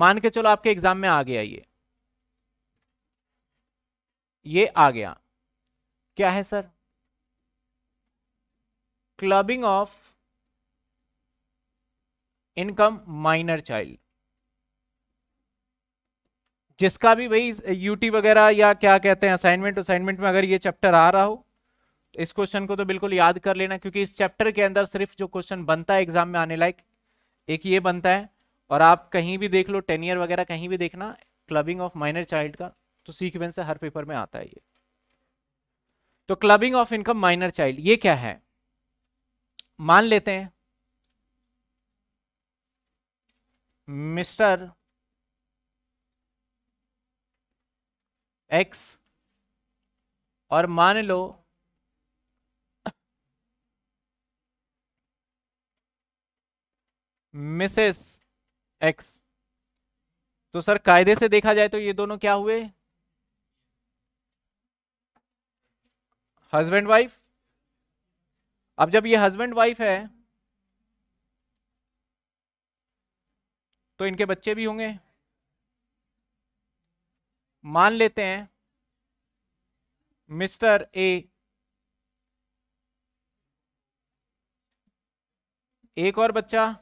मान के चलो आपके एग्जाम में आ गया ये ये आ गया क्या है sir clubbing of income minor child जिसका भी भाई यूटी वगैरह या क्या कहते हैं असाइनमेंट असाइनमेंट में अगर ये चैप्टर आ रहा हो इस क्वेश्चन को तो बिल्कुल याद कर लेना क्योंकि इस चैप्टर के अंदर सिर्फ जो क्वेश्चन बनता है एग्जाम में आने लायक एक ये बनता है और आप कहीं भी देख लो टेन ईयर वगैरह कहीं भी देखना क्लबिंग ऑफ माइनर चाइल्ड का तो सीक्वेंस हर पेपर में आता है ये तो clubbing of income minor child ये क्या है मान लेते हैं मिस्टर एक्स और मान लो मिसेस एक्स तो सर कायदे से देखा जाए तो ये दोनों क्या हुए हस्बैंड वाइफ अब जब ये हस्बैंड वाइफ है तो इनके बच्चे भी होंगे मान लेते हैं मिस्टर ए एक और बच्चा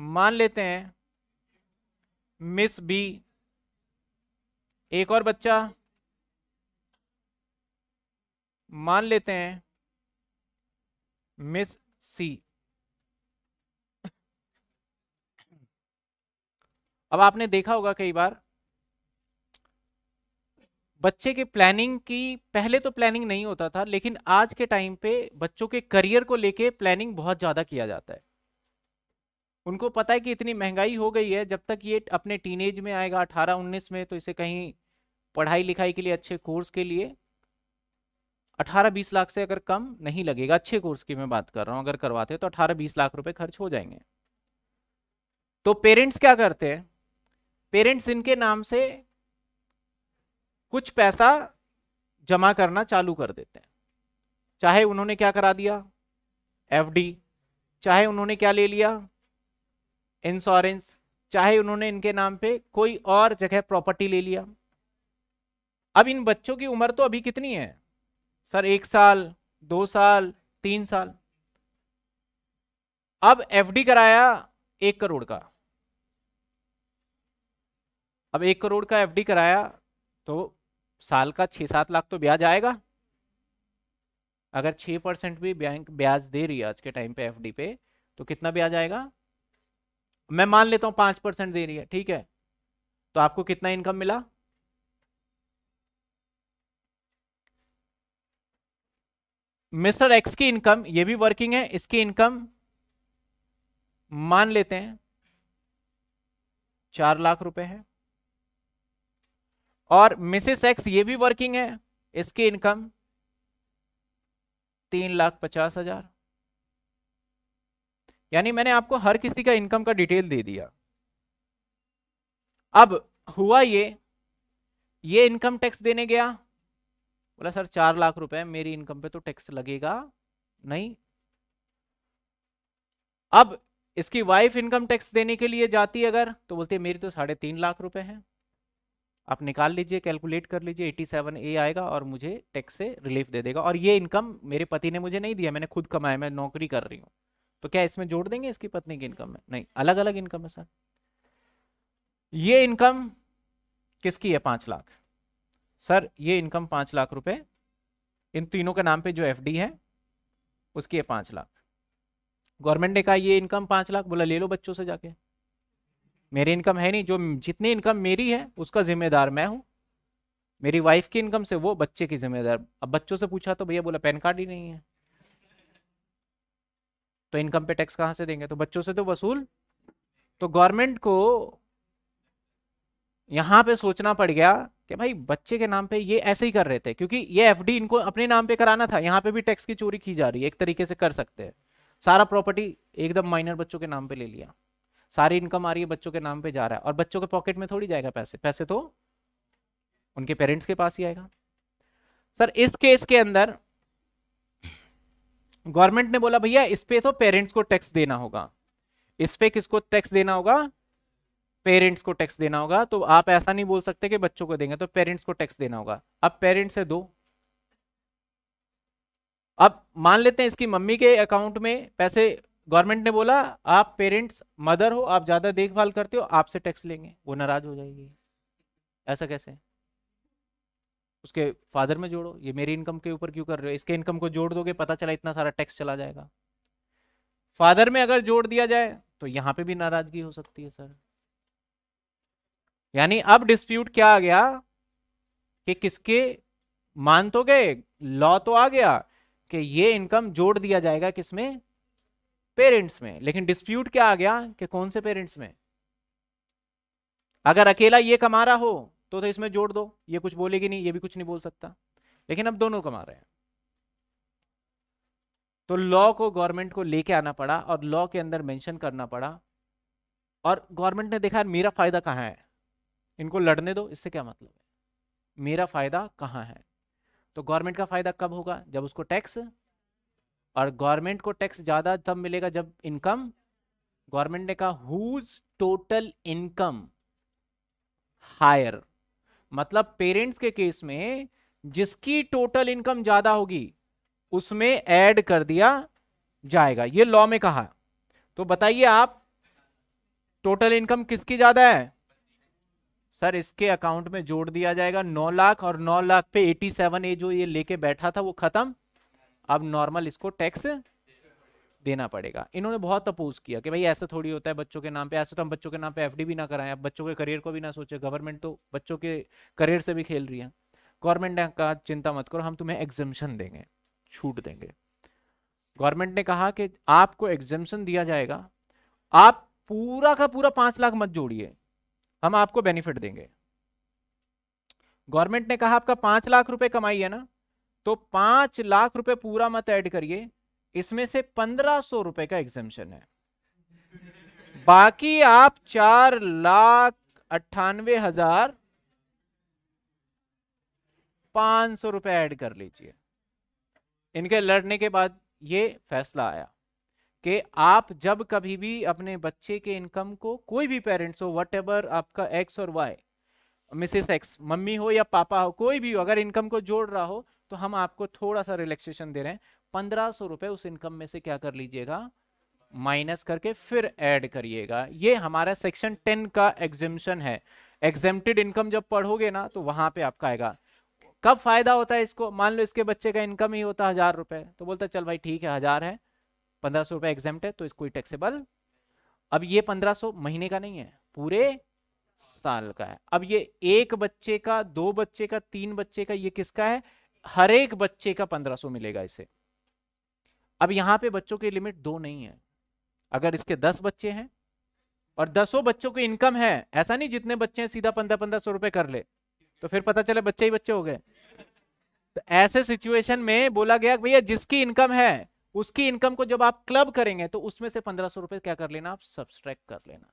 मान लेते हैं मिस बी एक और बच्चा मान लेते हैं मिस सी अब आपने देखा होगा कई बार बच्चे के प्लानिंग की पहले तो प्लानिंग नहीं होता था लेकिन आज के टाइम पे बच्चों के करियर को लेके प्लानिंग बहुत ज़्यादा किया जाता है उनको पता है कि इतनी महंगाई हो गई है जब तक ये अपने टीनेज में आएगा अठारह उन्नीस में तो इसे कहीं पढ़ाई लिखाई के लिए अच्छे कोर्स के लिए अठारह बीस लाख से अगर कम नहीं लगेगा अच्छे कोर्स की मैं बात कर रहा हूँ अगर करवाते तो अठारह बीस लाख रुपए खर्च हो जाएंगे तो पेरेंट्स क्या करते हैं पेरेंट्स इनके नाम से कुछ पैसा जमा करना चालू कर देते हैं चाहे उन्होंने क्या करा दिया एफडी चाहे उन्होंने क्या ले लिया इंश्योरेंस चाहे उन्होंने इनके नाम पे कोई और जगह प्रॉपर्टी ले लिया अब इन बच्चों की उम्र तो अभी कितनी है सर एक साल दो साल तीन साल अब एफडी कराया एक करोड़ का अब एक करोड़ का एफडी कराया तो साल का छह सात लाख तो ब्याज आएगा अगर छह परसेंट भी बैंक ब्याज दे रही है आज के टाइम पे एफडी पे तो कितना ब्याज आएगा मैं मान लेता हूं पांच परसेंट दे रही है ठीक है तो आपको कितना इनकम मिला मिस्टर एक्स की इनकम ये भी वर्किंग है इसकी इनकम मान लेते हैं चार लाख रुपए है और मिसेस एक्स ये भी वर्किंग है इसकी इनकम तीन लाख पचास हजार यानी मैंने आपको हर किसी का इनकम का डिटेल दे दिया अब हुआ ये ये इनकम टैक्स देने गया बोला सर चार लाख रुपए मेरी इनकम पे तो टैक्स लगेगा नहीं अब इसकी वाइफ इनकम टैक्स देने के लिए जाती अगर तो बोलती है मेरी तो साढ़े तीन लाख रुपए है आप निकाल लीजिए कैलकुलेट कर लीजिए एटी सेवन ए आएगा और मुझे टैक्स से रिलीफ दे देगा और ये इनकम मेरे पति ने मुझे नहीं दिया मैंने खुद कमाया मैं नौकरी कर रही हूँ तो क्या इसमें जोड़ देंगे इसकी पत्नी की इनकम में नहीं अलग अलग इनकम है सर ये इनकम किसकी है पांच लाख सर ये इनकम पांच लाख रुपए इन तीनों के नाम पे जो एफडी है उसकी है पांच लाख गवर्नमेंट ने कहा ये इनकम पांच लाख बोला ले लो बच्चों से जाके मेरी इनकम है नहीं जो जितनी इनकम मेरी है उसका जिम्मेदार मैं हूं मेरी वाइफ की इनकम से वो बच्चे की जिम्मेदार अब बच्चों से पूछा तो भैया बोला पैन कार्ड ही नहीं है तो इनकम पे टैक्स कहाँ से देंगे तो बच्चों से तो वसूल तो गवर्नमेंट को यहाँ पे सोचना पड़ गया कि भाई बच्चे के नाम पे ये ऐसे ही कर रहे थे क्योंकि ये एफडी इनको अपने नाम पे कराना था यहाँ पे भी टैक्स की चोरी की जा रही है एक तरीके से कर सकते हैं सारा प्रॉपर्टी एकदम माइनर बच्चों के नाम पे ले लिया सारी इनकम आ रही है बच्चों के नाम पे जा रहा है और बच्चों के पॉकेट में थोड़ी जाएगा पैसे पैसे तो उनके पेरेंट्स के पास ही आएगा सर इस केस के अंदर गवर्नमेंट ने बोला भैया इस पे तो पेरेंट्स को टैक्स देना होगा इस पे किसको टैक्स देना होगा पेरेंट्स को टैक्स देना होगा तो आप ऐसा नहीं बोल सकते कि बच्चों को देंगे तो पेरेंट्स को टैक्स देना होगा अब पेरेंट्स है दो अब मान लेते हैं इसकी मम्मी के अकाउंट में पैसे गवर्नमेंट ने बोला आप पेरेंट्स मदर हो आप ज्यादा देखभाल करते हो आपसे टैक्स लेंगे वो नाराज हो जाएगी ऐसा कैसे उसके फादर में जोड़ो ये मेरी इनकम के ऊपर क्यों कर रहे हो इसके इनकम को जोड़ दोगे पता चला इतना सारा टैक्स चला जाएगा फादर में अगर जोड़ दिया जाए तो यहाँ पे भी नाराजगी हो सकती है सर यानी अब डिस्प्यूट क्या आ गया कि किसके मान तो गए लॉ तो आ गया कि ये इनकम जोड़ दिया जाएगा किसमें पेरेंट्स में लेकिन डिस्प्यूट क्या आ गया कि कौन से पेरेंट्स में अगर अकेला ये कमा रहा हो तो, तो इसमें जोड़ दो ये कुछ बोलेगी नहीं ये भी कुछ नहीं बोल सकता लेकिन अब दोनों कमा रहे हैं तो लॉ को गवर्नमेंट को लेके आना पड़ा और लॉ के अंदर मेंशन करना पड़ा और गवर्नमेंट ने देखा मेरा फायदा कहाँ है इनको लड़ने दो इससे क्या मतलब है मेरा फायदा कहाँ है तो गवर्नमेंट का फायदा कब होगा जब उसको टैक्स और गवर्नमेंट को टैक्स ज्यादा तब मिलेगा जब इनकम गवर्नमेंट ने कहा हुज टोटल इनकम हायर मतलब पेरेंट्स के केस में जिसकी टोटल इनकम ज्यादा होगी उसमें ऐड कर दिया जाएगा ये लॉ में कहा तो बताइए आप टोटल इनकम किसकी ज्यादा है सर इसके अकाउंट में जोड़ दिया जाएगा नौ लाख और नौ लाख पे एटी सेवन ए जो ये लेके बैठा था वो खत्म अब नॉर्मल इसको टैक्स देना पड़ेगा इन्होंने बहुत अपोज किया कि भाई ऐसा थोड़ी होता है बच्चों के नाम पे ऐसा तो हम बच्चों के नाम पे एफडी भी ना कराएं अब बच्चों के करियर को भी ना सोचे गवर्नमेंट तो बच्चों के करियर से भी खेल रही है गवर्नमेंट ने कहा चिंता मत करो हम तुम्हें एग्जम्पन देंगे छूट देंगे गवर्नमेंट ने कहा कि आपको एग्जम्पन दिया जाएगा आप पूरा का पूरा पांच लाख मत जोड़िए हम आपको बेनिफिट देंगे गवर्नमेंट ने कहा आपका पांच लाख रुपए कमाई है ना तो पांच लाख रुपए पूरा मत ऐड करिए इसमें से पंद्रह सौ रुपए का एग्जामेशन है बाकी आप चार लाख अट्ठानवे हजार पांच सौ रुपए ऐड कर लीजिए इनके लड़ने के बाद ये फैसला आया कि आप जब कभी भी अपने बच्चे के इनकम को कोई भी पेरेंट्स हो वट आपका एक्स और वाई मिसेस एक्स मम्मी हो या पापा हो कोई भी हो अगर इनकम को जोड़ रहा हो तो हम आपको थोड़ा सा रिलैक्सेशन दे रहे हैं पंद्रह सौ रुपए उस इनकम में से क्या कर लीजिएगा माइनस करके फिर ऐड करिएगा ये हमारा सेक्शन टेन का एग्जिमशन है एग्जेमटेड इनकम जब पढ़ोगे ना तो वहां पे आपका आएगा कब फायदा होता है इसको मान लो इसके बच्चे का इनकम ही होता है हजार रुपए तो बोलता चल भाई ठीक है हजार है पंद्रह सौ रुपए एग्जाम है तो इसको टैक्सेबल अब ये पंद्रह सौ महीने का नहीं है पूरे साल का है अब ये एक बच्चे का दो बच्चे का तीन बच्चे का ये किसका है हर एक बच्चे का पंद्रह सौ मिलेगा इसे अब यहाँ पे बच्चों की लिमिट दो नहीं है अगर इसके दस बच्चे हैं और दसों बच्चों की इनकम है ऐसा नहीं जितने बच्चे हैं सीधा पंद्रह पंद्रह सौ रुपए कर ले तो फिर पता चले बच्चे ही बच्चे हो गए तो ऐसे सिचुएशन में बोला गया भैया जिसकी इनकम है उसकी इनकम को जब आप क्लब करेंगे तो उसमें से पंद्रह सौ रुपए क्या कर लेना आप सब्सट्रैक्ट कर लेना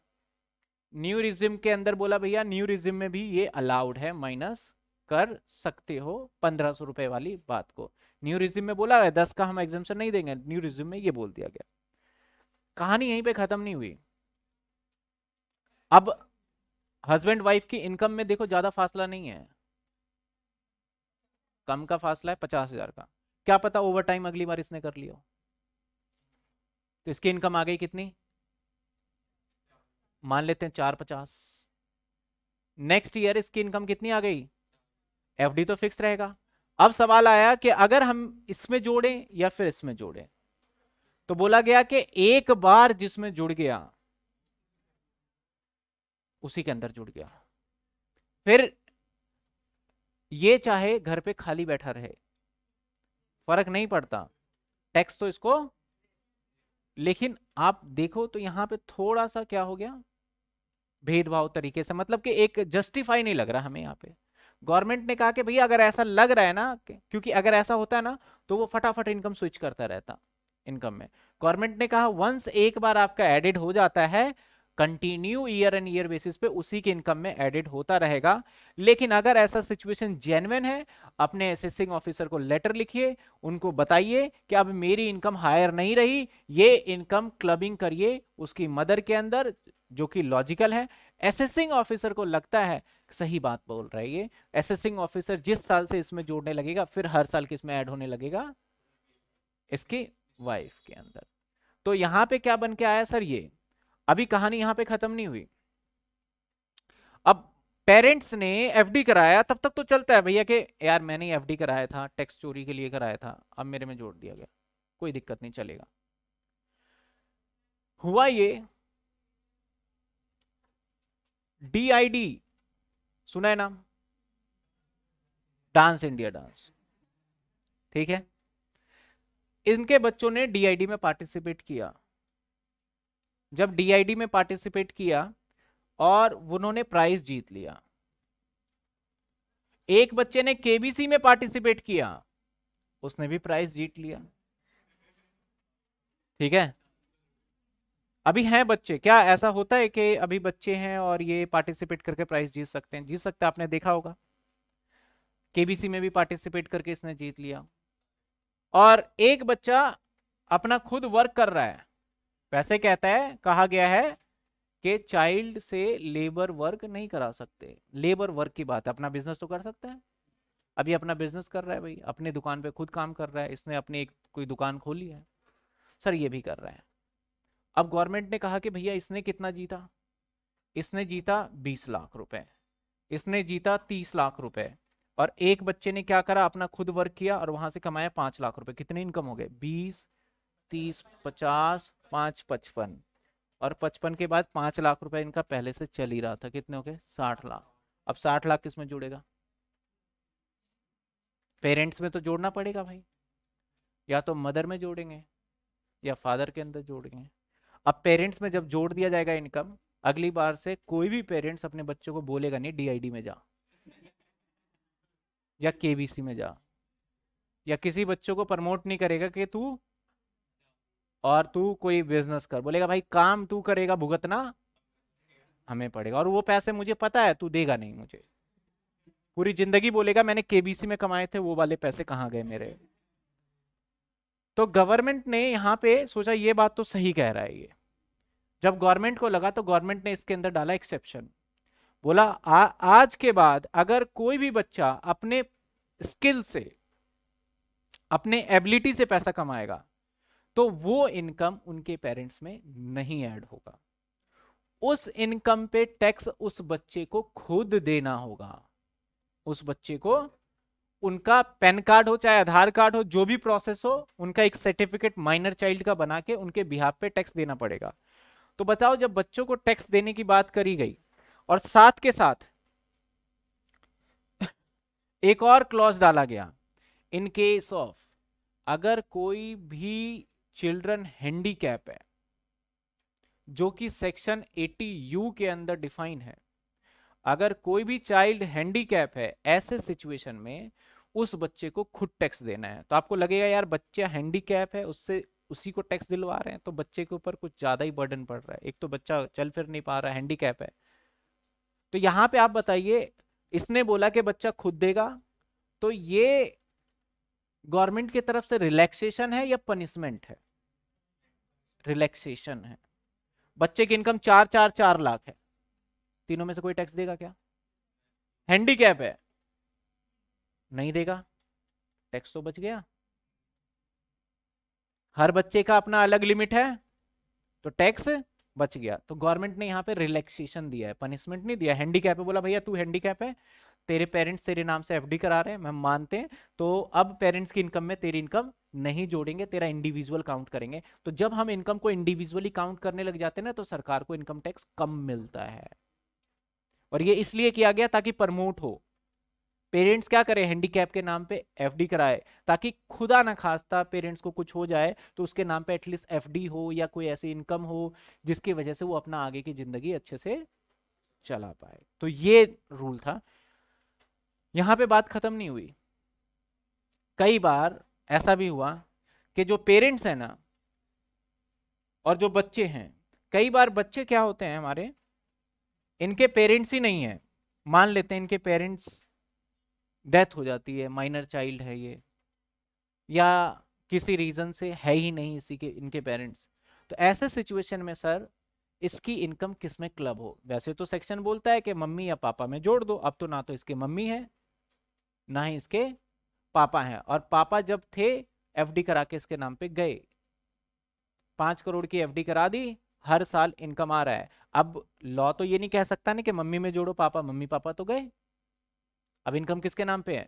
न्यू रिज्यूम के अंदर बोला भैया न्यू रिज्यूम में भी ये अलाउड है माइनस कर सकते हो पंद्रह सौ रुपए वाली बात को न्यू रिज्यूम में बोला गया दस का हम एग्जामेशन नहीं देंगे न्यू रिज्यूम में ये बोल दिया गया कहानी यहीं पे खत्म नहीं हुई अब हस्बैंड वाइफ की इनकम में देखो ज्यादा फासला नहीं है कम का फासला है पचास हजार का क्या पता ओवर टाइम अगली बार इसने कर लिया तो इसकी इनकम आ गई कितनी मान लेते हैं चार पचास नेक्स्ट ईयर इसकी इनकम कितनी आ गई एफडी तो फिक्स रहेगा अब सवाल आया कि अगर हम इसमें जोड़ें या फिर इसमें जोड़ें तो बोला गया कि एक बार जिसमें जुड़ गया उसी के अंदर जुड़ गया फिर ये चाहे घर पे खाली बैठा रहे फर्क नहीं पड़ता टैक्स तो इसको लेकिन आप देखो तो यहां पे थोड़ा सा क्या हो गया भेदभाव तरीके से मतलब कि एक जस्टिफाई नहीं लग रहा हमें यहां पे गवर्नमेंट ने कहा कि भैया अगर ऐसा लग रहा है ना क्योंकि अगर ऐसा होता है ना तो वो फटाफट इनकम स्विच करता रहता इनकम में गवर्नमेंट ने कहा वंस एक बार आपका एडिट हो जाता है continue year and year basis पे उसी के इनकम में एडिट होता रहेगा लेकिन अगर ऐसा सिचुएशन जेनवन है अपने असिस्टिंग ऑफिसर को लेटर लिखिए उनको बताइए कि अब मेरी इनकम हायर नहीं रही ये इनकम क्लबिंग करिए उसकी मदर के अंदर जो कि लॉजिकल है एसेसिंग ऑफिसर को लगता है सही बात बोल रहा है ये एसेसिंग ऑफिसर जिस साल से इसमें जोड़ने लगेगा फिर हर साल किसमें ऐड होने लगेगा इसकी वाइफ के अंदर तो यहां पे क्या बन के आया सर ये अभी कहानी यहां पे खत्म नहीं हुई अब पेरेंट्स ने एफडी कराया तब तक तो चलता है भैया के यार मैंने एफडी कराया था टैक्स चोरी के लिए कराया था अब मेरे में जोड़ दिया गया कोई दिक्कत नहीं चलेगा हुआ ये डीआईडी सुना है नाम डांस इंडिया डांस ठीक है इनके बच्चों ने डीआईडी में पार्टिसिपेट किया जब डीआईडी में पार्टिसिपेट किया और उन्होंने प्राइज जीत लिया एक बच्चे ने केबीसी में पार्टिसिपेट किया उसने भी प्राइज जीत लिया ठीक है अभी हैं बच्चे क्या ऐसा होता है कि अभी बच्चे हैं और ये पार्टिसिपेट करके प्राइस जीत सकते हैं जीत सकते हैं आपने देखा होगा केबीसी में भी पार्टिसिपेट करके इसने जीत लिया और एक बच्चा अपना खुद वर्क कर रहा है वैसे कहता है कहा गया है कि चाइल्ड से लेबर वर्क नहीं करा सकते लेबर वर्क की बात है अपना बिजनेस तो कर सकता है अभी अपना बिजनेस कर रहा है भाई अपनी दुकान पे खुद काम कर रहा है इसने अपनी एक कोई दुकान खोली है सर ये भी कर रहा है अब गवर्नमेंट ने कहा कि भैया इसने कितना जीता इसने जीता बीस लाख रुपए इसने जीता तीस लाख रुपए और एक बच्चे ने क्या करा अपना खुद वर्क किया और वहां से कमाया पांच लाख रुपए कितने इनकम हो गए बीस तीस पचास पांच पचपन और पचपन के बाद पांच लाख रुपए इनका पहले से चल ही रहा था कितने हो गए साठ लाख अब साठ लाख किस में जुड़ेगा पेरेंट्स में तो जोड़ना पड़ेगा भाई या तो मदर में जोड़ेंगे या फादर के अंदर जोड़ेंगे अब पेरेंट्स में जब जोड़ दिया जाएगा इनकम अगली बार से कोई भी पेरेंट्स अपने बच्चों को बोलेगा नहीं डीआईडी में जा या केबीसी में जा या किसी बच्चों को प्रमोट नहीं करेगा कि तू और तू कोई बिजनेस कर बोलेगा भाई काम तू करेगा भुगतना हमें पड़ेगा और वो पैसे मुझे पता है तू देगा नहीं मुझे पूरी जिंदगी बोलेगा मैंने केबीसी में कमाए थे वो वाले पैसे कहाँ गए मेरे तो गवर्नमेंट ने यहाँ पे सोचा ये बात तो सही कह रहा है ये जब गवर्नमेंट को लगा तो गवर्नमेंट ने इसके अंदर डाला एक्सेप्शन बोला आ, आज के बाद अगर कोई भी बच्चा अपने स्किल से अपने एबिलिटी से पैसा कमाएगा तो वो इनकम उनके पेरेंट्स में नहीं ऐड होगा उस इनकम पे टैक्स उस बच्चे को खुद देना होगा उस बच्चे को उनका पैन कार्ड हो चाहे आधार कार्ड हो जो भी प्रोसेस हो उनका एक सर्टिफिकेट माइनर चाइल्ड का बना के उनके बिहाफ पे टैक्स देना पड़ेगा तो बताओ जब बच्चों को टैक्स देने की बात करी गई और साथ के साथ एक और क्लॉज डाला गया इन केस ऑफ अगर कोई भी चिल्ड्रन हैंडीकैप है जो कि सेक्शन 80 यू के अंदर डिफाइन है अगर कोई भी चाइल्ड हैंडीकैप है ऐसे सिचुएशन में उस बच्चे को खुद टैक्स देना है तो आपको लगेगा यार बच्चा हैंडीकैप है उससे उसी को टैक्स दिलवा रहे हैं तो बच्चे के ऊपर कुछ ज़्यादा ही बर्डन पड़ रहा है एक तो बच्चा चल फिर नहीं पा रहा है हैंडीकैप है तो यहाँ पे आप बताइए इसने बोला कि बच्चा खुद देगा तो ये गवर्नमेंट की तरफ से रिलैक्सेशन है या पनिशमेंट है रिलैक्सेशन है बच्चे की इनकम चार चार चार लाख है तीनों में से कोई टैक्स देगा क्या हैंडीकैप है नहीं देगा टैक्स तो बच गया हर बच्चे का अपना अलग लिमिट है तो टैक्स बच गया तो गवर्नमेंट ने यहाँ पे रिलैक्सेशन दिया है पनिशमेंट नहीं दिया हैंडीकैप है बोला भैया तू हैंडीकैप है तेरे पेरेंट्स तेरे नाम से एफडी करा रहे हैं हम मानते हैं तो अब पेरेंट्स की इनकम में तेरी इनकम नहीं जोड़ेंगे तेरा इंडिविजुअल काउंट करेंगे तो जब हम इनकम को इंडिविजुअली काउंट करने लग जाते हैं ना तो सरकार को इनकम टैक्स कम मिलता है और ये इसलिए किया गया ताकि प्रमोट हो पेरेंट्स क्या करें हैंडीकैप के नाम पे एफडी कराए ताकि खुदा ना खास्ता पेरेंट्स को कुछ हो जाए तो उसके नाम पे एटलीस्ट एफडी हो या कोई ऐसी इनकम हो जिसकी वजह से वो अपना आगे की जिंदगी अच्छे से चला पाए तो ये रूल था यहां पे बात खत्म नहीं हुई कई बार ऐसा भी हुआ कि जो पेरेंट्स हैं ना और जो बच्चे हैं कई बार बच्चे क्या होते हैं हमारे इनके पेरेंट्स ही नहीं है मान लेते हैं इनके पेरेंट्स डेथ हो जाती है माइनर चाइल्ड है ये या किसी रीज़न से है ही नहीं इसी के इनके पेरेंट्स तो ऐसे सिचुएशन में सर इसकी इनकम किस में क्लब हो वैसे तो सेक्शन बोलता है कि मम्मी या पापा में जोड़ दो अब तो ना तो इसके मम्मी है ना ही इसके पापा हैं और पापा जब थे एफडी करा के इसके नाम पे गए पांच करोड़ की एफडी करा दी हर साल इनकम आ रहा है अब लॉ तो ये नहीं कह सकता ना कि मम्मी में जोड़ो पापा मम्मी पापा तो गए अब इनकम किसके नाम पे है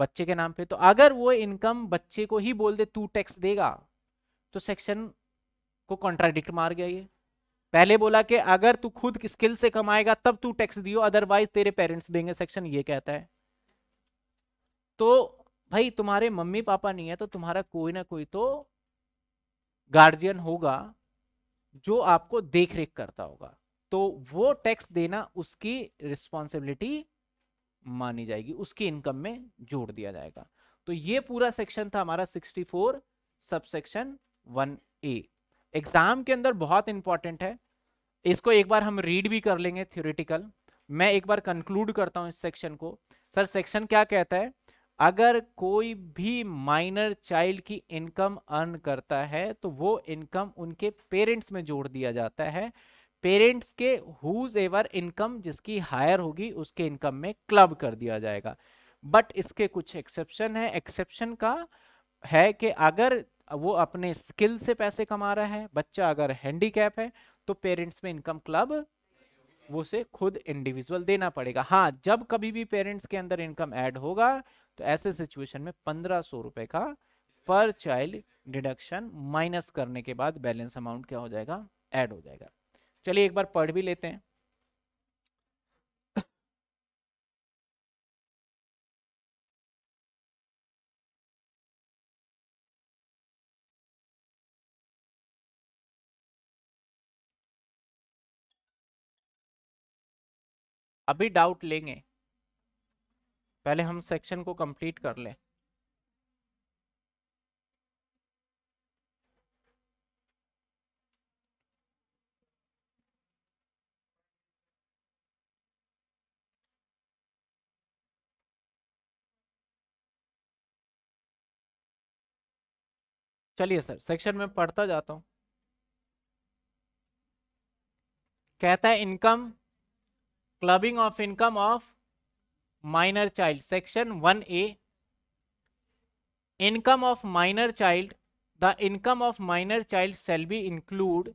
बच्चे के नाम पे तो अगर वो इनकम बच्चे को ही बोल दे तू टैक्स देगा तो सेक्शन को कॉन्ट्राडिक्ट मार गया ये पहले बोला कि अगर तू खुद स्किल से कमाएगा तब तू टैक्स दियो अदरवाइज तेरे पेरेंट्स देंगे सेक्शन ये कहता है तो भाई तुम्हारे मम्मी पापा नहीं है तो तुम्हारा कोई ना कोई तो गार्जियन होगा जो आपको देख रेख करता होगा तो वो टैक्स देना उसकी रिस्पॉन्सिबिलिटी मानी जाएगी उसकी इनकम में जोड़ दिया जाएगा तो ये पूरा सेक्शन था हमारा 64 सब सेक्शन वन ए एग्जाम के अंदर बहुत इंपॉर्टेंट है इसको एक बार हम रीड भी कर लेंगे थ्योरेटिकल मैं एक बार कंक्लूड करता हूँ इस सेक्शन को सर सेक्शन क्या कहता है अगर कोई भी माइनर चाइल्ड की इनकम अर्न करता है तो वो इनकम उनके पेरेंट्स में जोड़ दिया जाता है पेरेंट्स के हुज एवर इनकम जिसकी हायर होगी उसके इनकम में क्लब कर दिया जाएगा बट इसके कुछ एक्सेप्शन है एक्सेप्शन का है कि अगर वो अपने स्किल से पैसे कमा रहा है बच्चा अगर हैंडीकैप है तो पेरेंट्स में इनकम क्लब वो उसे खुद इंडिविजुअल देना पड़ेगा हाँ जब कभी भी पेरेंट्स के अंदर इनकम ऐड होगा तो ऐसे सिचुएशन में पंद्रह सौ रुपए का पर चाइल्ड डिडक्शन माइनस करने के बाद बैलेंस अमाउंट क्या हो जाएगा ऐड हो जाएगा चलिए एक बार पढ़ भी लेते हैं अभी डाउट लेंगे पहले हम सेक्शन को कंप्लीट कर लें चलिए सर सेक्शन में पढ़ता जाता हूं कहता है income clubbing of income of minor child section one A income of minor child the income of minor child shall be include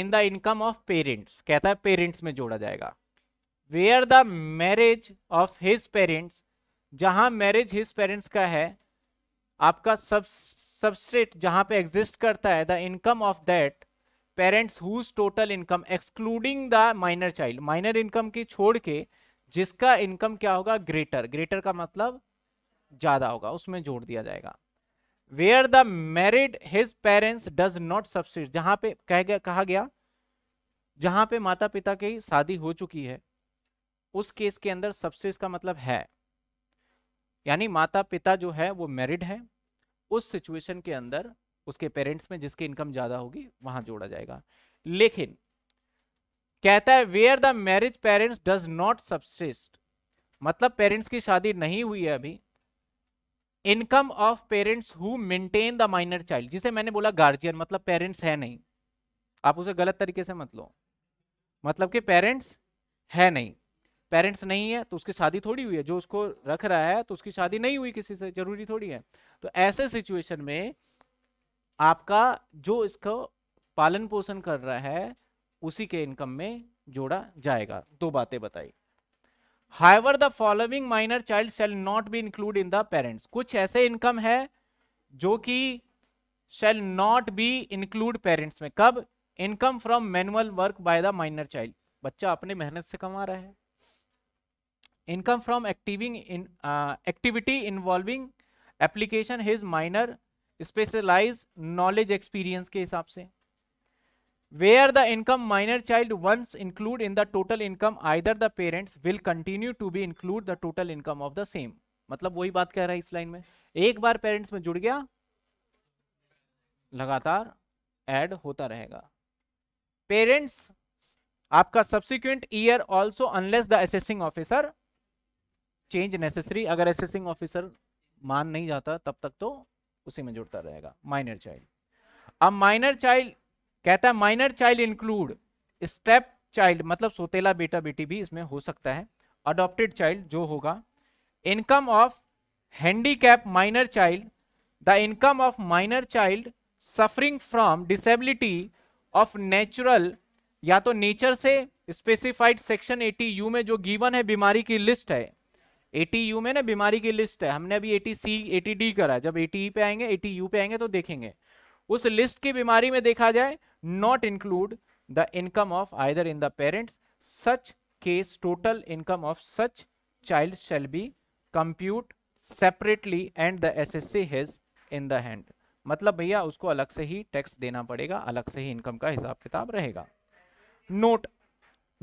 in the income of parents कहता है पेरेंट्स में जोड़ा जाएगा where the marriage of his parents जहां marriage his parents का है आपका सब सबस्ट्रेट जहां पे एग्जिस्ट करता है the income of that parents whose total income excluding the minor child minor income की छोड़ के जिसका इनकम क्या होगा ग्रेटर ग्रेटर का मतलब ज्यादा होगा उसमें जोड़ दिया जाएगा where the married his parents does not subsist जहां पे कह गया कहा गया जहां पे माता पिता की शादी हो चुकी है उस केस के अंदर सब्सिड का मतलब है यानी माता पिता जो है वो मैरिड है उस सिचुएशन के अंदर उसके पेरेंट्स में जिसकी इनकम ज्यादा होगी वहां जोड़ा जाएगा लेकिन कहता है where the marriage parents does not subsist मतलब पेरेंट्स की शादी नहीं हुई है अभी income of parents who maintain the minor child जिसे मैंने बोला गार्जियन मतलब पेरेंट्स है नहीं आप उसे गलत तरीके से मत लो मतलब कि पेरेंट्स है नहीं पेरेंट्स नहीं है तो उसकी शादी थोड़ी हुई है जो उसको रख रहा है तो उसकी शादी नहीं हुई किसी से जरूरी थोड़ी है तो ऐसे सिचुएशन में आपका जो इसको पालन पोषण कर रहा है उसी के इनकम में जोड़ा जाएगा दो बातें बताई however the following minor child shall not be include in the parents कुछ ऐसे इनकम है जो कि shall not be include parents में कब income from manual work by the minor child बच्चा अपने मेहनत से कमा रहा है income from activing in uh, activity involving application his minor specialized knowledge experience के हिसाब से where the income minor child once include in the total income either the parents will continue to be include the total income of the same मतलब वही बात कह रहा है इस लाइन में एक बार पेरेंट्स में जुड़ गया लगातार ऐड होता रहेगा पेरेंट्स आपका subsequent year also unless the assessing officer change necessary अगर एसेसिंग ऑफिसर मान नहीं जाता तब तक तो उसी में जुड़ता रहेगा माइनर चाइल्ड अब माइनर चाइल्ड कहता है minor child include step child मतलब सोतेला बेटा बेटी भी इसमें हो सकता है अडोप्टेड चाइल्ड जो होगा income of handicap minor child the income of minor child suffering from disability of natural या तो नेचर से स्पेसिफाइड सेक्शन 80 यू में जो गिवन है बीमारी की लिस्ट है एटी यू में ना बीमारी की लिस्ट है हमने अभी एटी सी एटी डी करा जब एटी e पे आएंगे एटी यू पे आएंगे तो देखेंगे उस लिस्ट की बीमारी में देखा जाए not include the income of either in the parents such case total income of such shall be compute separately and the S S C has in them मतलब भैया उसको अलग से ही टैक्स देना पड़ेगा अलग से ही इनकम का हिसाब किताब रहेगा नोट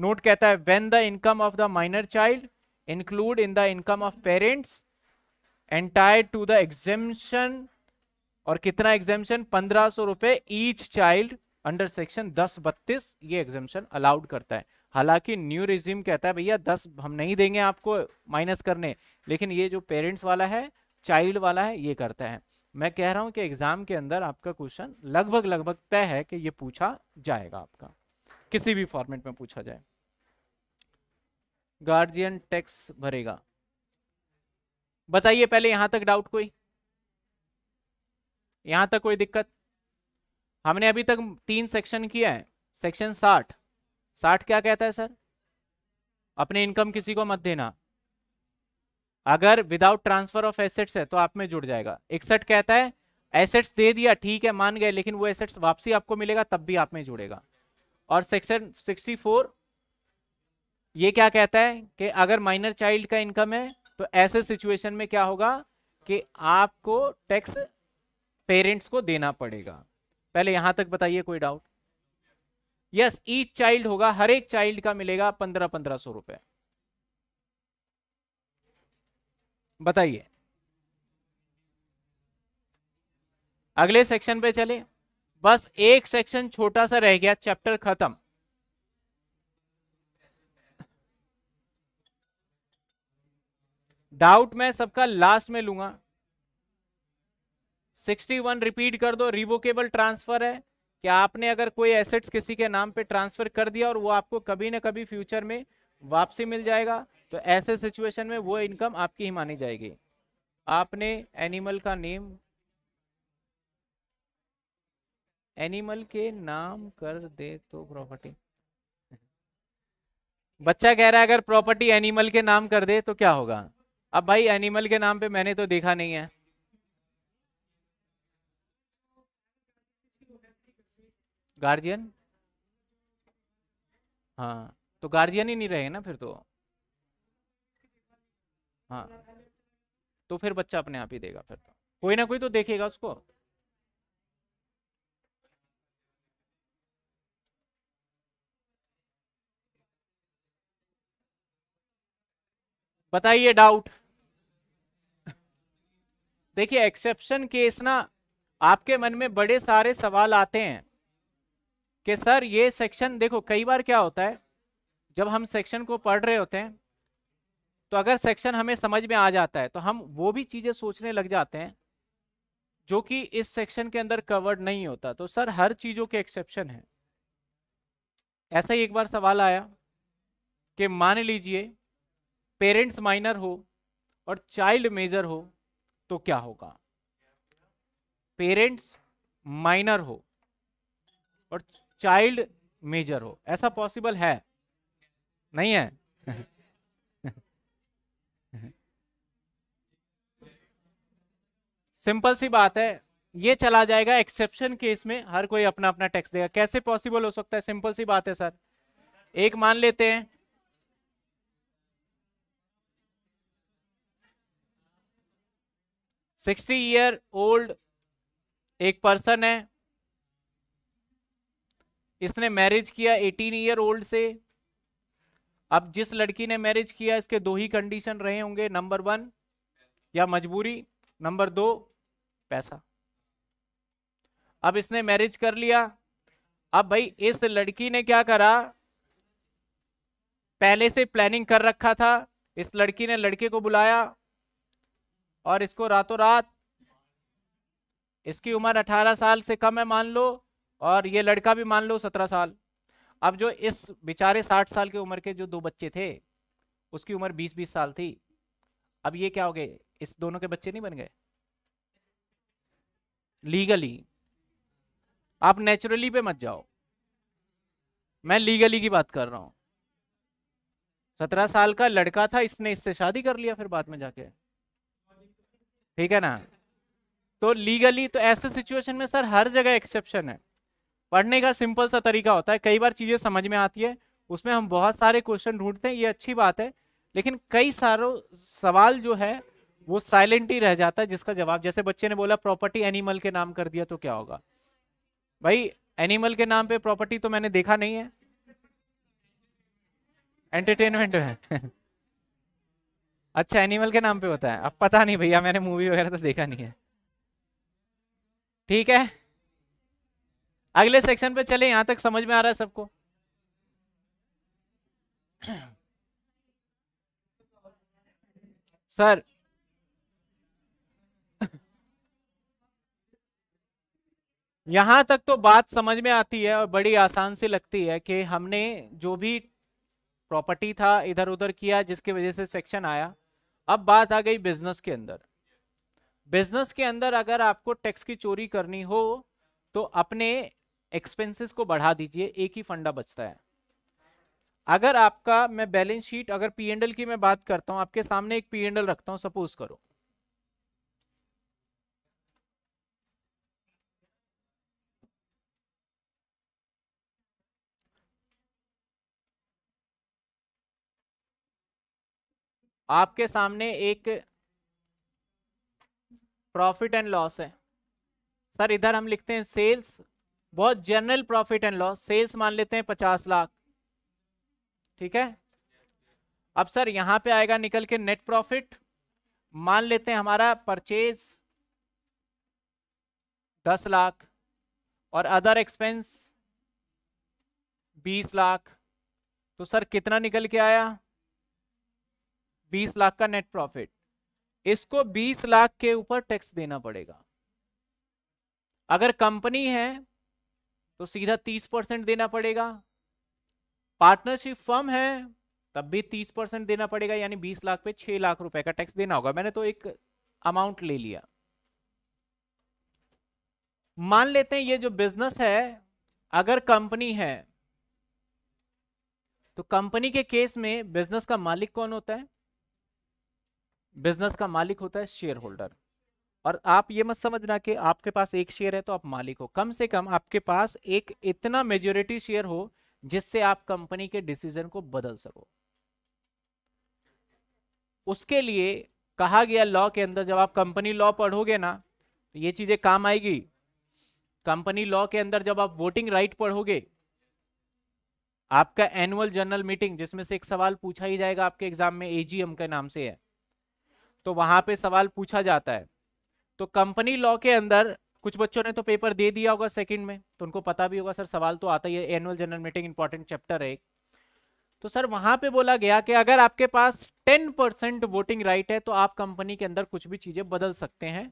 नोट कहता है when the income of the minor child include in the income of parents entitled to the exemption और कितना एग्जेम्पन पंद्रह सौ रुपए ईच चाइल्ड अंडर सेक्शन दस बत्तीस ये एग्जेम्पन अलाउड करता है हालांकि न्यू रिज्यूम कहता है भैया दस हम नहीं देंगे आपको माइनस करने लेकिन ये जो पेरेंट्स वाला है चाइल्ड वाला है ये करता है मैं कह रहा हूं कि एग्जाम के अंदर आपका क्वेश्चन लगभग लगभग तय है कि ये पूछा जाएगा आपका किसी भी फॉर्मेट में पूछा जाए गार्जियन टैक्स भरेगा बताइए पहले यहां तक डाउट कोई यहां तक कोई दिक्कत हमने अभी तक तीन सेक्शन किया है सेक्शन साठ साठ क्या कहता है सर अपने इनकम किसी को मत देना अगर विदाउट ट्रांसफर ऑफ एसेट्स है तो आप में जुड़ जाएगा इकसठ कहता है एसेट्स दे दिया ठीक है मान गए लेकिन वो एसेट्स वापसी आपको मिलेगा तब भी आप में जुड़ेगा और सेक्शन फोर ये क्या कहता है कि अगर माइनर चाइल्ड का इनकम है तो ऐसे सिचुएशन में क्या होगा कि आपको टैक्स पेरेंट्स को देना पड़ेगा पहले यहां तक बताइए कोई डाउट यस ईच चाइल्ड होगा हर एक चाइल्ड का मिलेगा पंद्रह पंद्रह सौ रुपए बताइए अगले सेक्शन पे चले बस एक सेक्शन छोटा सा रह गया चैप्टर खत्म डाउट मैं सबका लास्ट में लूंगा 61 रिपीट कर दो रिवोकेबल ट्रांसफर है कि आपने अगर कोई एसेट्स किसी के नाम पे ट्रांसफर कर दिया और वो आपको कभी ना कभी फ्यूचर में वापसी मिल जाएगा तो ऐसे सिचुएशन में वो इनकम आपकी ही मानी जाएगी आपने एनिमल का नेम एनिमल के नाम कर दे तो प्रॉपर्टी बच्चा कह रहा है अगर प्रॉपर्टी एनिमल के नाम कर दे तो क्या होगा अब भाई एनिमल के नाम पे मैंने तो देखा नहीं है गार्जियन हाँ तो गार्जियन ही नहीं रहेगा ना फिर तो हाँ तो फिर बच्चा अपने आप ही देगा फिर तो कोई ना कोई तो देखेगा उसको बताइए डाउट देखिए एक्सेप्शन केस ना आपके मन में बड़े सारे सवाल आते हैं कि सर ये सेक्शन देखो कई बार क्या होता है जब हम सेक्शन को पढ़ रहे होते हैं तो अगर सेक्शन हमें समझ में आ जाता है तो हम वो भी चीज़ें सोचने लग जाते हैं जो कि इस सेक्शन के अंदर कवर्ड नहीं होता तो सर हर चीज़ों के एक्सेप्शन है ऐसा ही एक बार सवाल आया कि मान लीजिए पेरेंट्स माइनर हो और चाइल्ड मेजर हो तो क्या होगा पेरेंट्स माइनर हो और चाइल्ड मेजर हो ऐसा पॉसिबल है नहीं है सिंपल सी बात है ये चला जाएगा एक्सेप्शन केस में हर कोई अपना अपना टैक्स देगा कैसे पॉसिबल हो सकता है सिंपल सी बात है सर एक मान लेते हैं सिक्सटी ईयर ओल्ड एक पर्सन है इसने मैरिज किया एटीन ईयर ओल्ड से अब जिस लड़की ने मैरिज किया इसके दो ही कंडीशन रहे होंगे नंबर वन या मजबूरी नंबर दो पैसा अब इसने मैरिज कर लिया अब भाई इस लड़की ने क्या करा पहले से प्लानिंग कर रखा था इस लड़की ने लड़के को बुलाया और इसको रातों रात इसकी उम्र 18 साल से कम है मान लो और ये लड़का भी मान लो 17 साल अब जो इस बेचारे 60 साल की उम्र के जो दो बच्चे थे उसकी उम्र 20-20 साल थी अब ये क्या हो गए इस दोनों के बच्चे नहीं बन गए लीगली आप नेचुरली पे मत जाओ मैं लीगली की बात कर रहा हूं सत्रह साल का लड़का था इसने इससे शादी कर लिया फिर बाद में जाके ठीक है ना तो लीगली तो ऐसे सिचुएशन में सर हर जगह एक्सेप्शन है पढ़ने का सिंपल सा तरीका होता है कई बार चीज़ें समझ में आती है उसमें हम बहुत सारे क्वेश्चन ढूंढते हैं ये अच्छी बात है लेकिन कई सारों सवाल जो है वो साइलेंट ही रह जाता है जिसका जवाब जैसे बच्चे ने बोला प्रॉपर्टी एनिमल के नाम कर दिया तो क्या होगा भाई एनिमल के नाम पे प्रॉपर्टी तो मैंने देखा नहीं है एंटरटेनमेंट है अच्छा एनिमल के नाम पे होता है अब पता नहीं भैया मैंने मूवी वगैरह तो देखा नहीं है ठीक है अगले सेक्शन पे चले यहां तक समझ में आ रहा है सबको सर यहां तक तो बात समझ में आती है और बड़ी आसान सी लगती है कि हमने जो भी प्रॉपर्टी था इधर उधर किया जिसकी वजह से सेक्शन आया अब बात आ गई बिजनेस के अंदर बिजनेस के अंदर अगर आपको टैक्स की चोरी करनी हो तो अपने एक्सपेंसेस को बढ़ा दीजिए एक ही फंडा बचता है अगर आपका मैं बैलेंस शीट अगर एंडल की मैं बात करता हूं आपके सामने एक एंडल रखता हूं सपोज करो आपके सामने एक प्रॉफिट एंड लॉस है सर इधर हम लिखते हैं सेल्स बहुत general profit and loss sales मान लेते हैं पचास लाख ठीक है अब सर यहां पे आएगा निकल के नेट प्रॉफिट मान लेते हैं हमारा परचेज दस लाख और अदर एक्सपेंस बीस लाख तो सर कितना निकल के आया बीस लाख का नेट प्रॉफिट इसको बीस लाख के ऊपर टैक्स देना पड़ेगा अगर कंपनी है तो सीधा तीस परसेंट देना पड़ेगा पार्टनरशिप फर्म है तब भी तीस परसेंट देना पड़ेगा यानी बीस लाख पे छह लाख रुपए का टैक्स देना होगा मैंने तो एक अमाउंट ले लिया मान लेते हैं ये जो बिजनेस है अगर कंपनी है तो कंपनी के केस में बिजनेस का मालिक कौन होता है बिजनेस का मालिक होता है शेयर होल्डर और आप ये मत समझना कि आपके पास एक शेयर है तो आप मालिक हो कम से कम आपके पास एक इतना मेजोरिटी शेयर हो जिससे आप कंपनी के डिसीजन को बदल सको उसके लिए कहा गया लॉ के अंदर जब आप कंपनी लॉ पढ़ोगे ना तो ये चीजें काम आएगी कंपनी लॉ के अंदर जब आप वोटिंग राइट पढ़ोगे आपका एनुअल जनरल मीटिंग जिसमें से एक सवाल पूछा ही जाएगा आपके एग्जाम में एजीएम के नाम से है तो वहां पे सवाल पूछा जाता है तो कंपनी लॉ के अंदर कुछ बच्चों ने तो पेपर दे दिया होगा सेकंड में तो उनको पता भी होगा सर सवाल तो आता ही है annual general meeting important chapter है तो सर वहां पे बोला गया कि अगर आपके पास 10 परसेंट वोटिंग राइट है तो आप कंपनी के अंदर कुछ भी चीजें बदल सकते हैं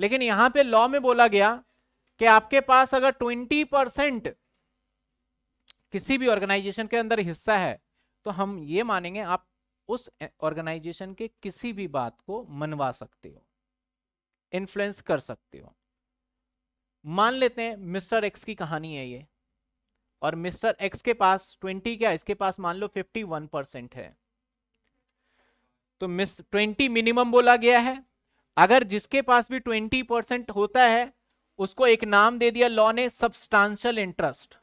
लेकिन यहां पे लॉ में बोला गया कि आपके पास अगर 20 परसेंट किसी भी ऑर्गेनाइजेशन के अंदर हिस्सा है तो हम ये मानेंगे आप उस ऑर्गेनाइजेशन के किसी भी बात को मनवा सकते हो इन्फ्लुएंस कर सकते हो मान लेते हैं मिस्टर एक्स की कहानी है ये और मिस्टर एक्स के पास ट्वेंटी क्या इसके पास मान लो फिफ्टी वन परसेंट है तो मिस ट्वेंटी मिनिमम बोला गया है अगर जिसके पास भी ट्वेंटी परसेंट होता है उसको एक नाम दे दिया लॉ ने सबस्टांशियल इंटरेस्ट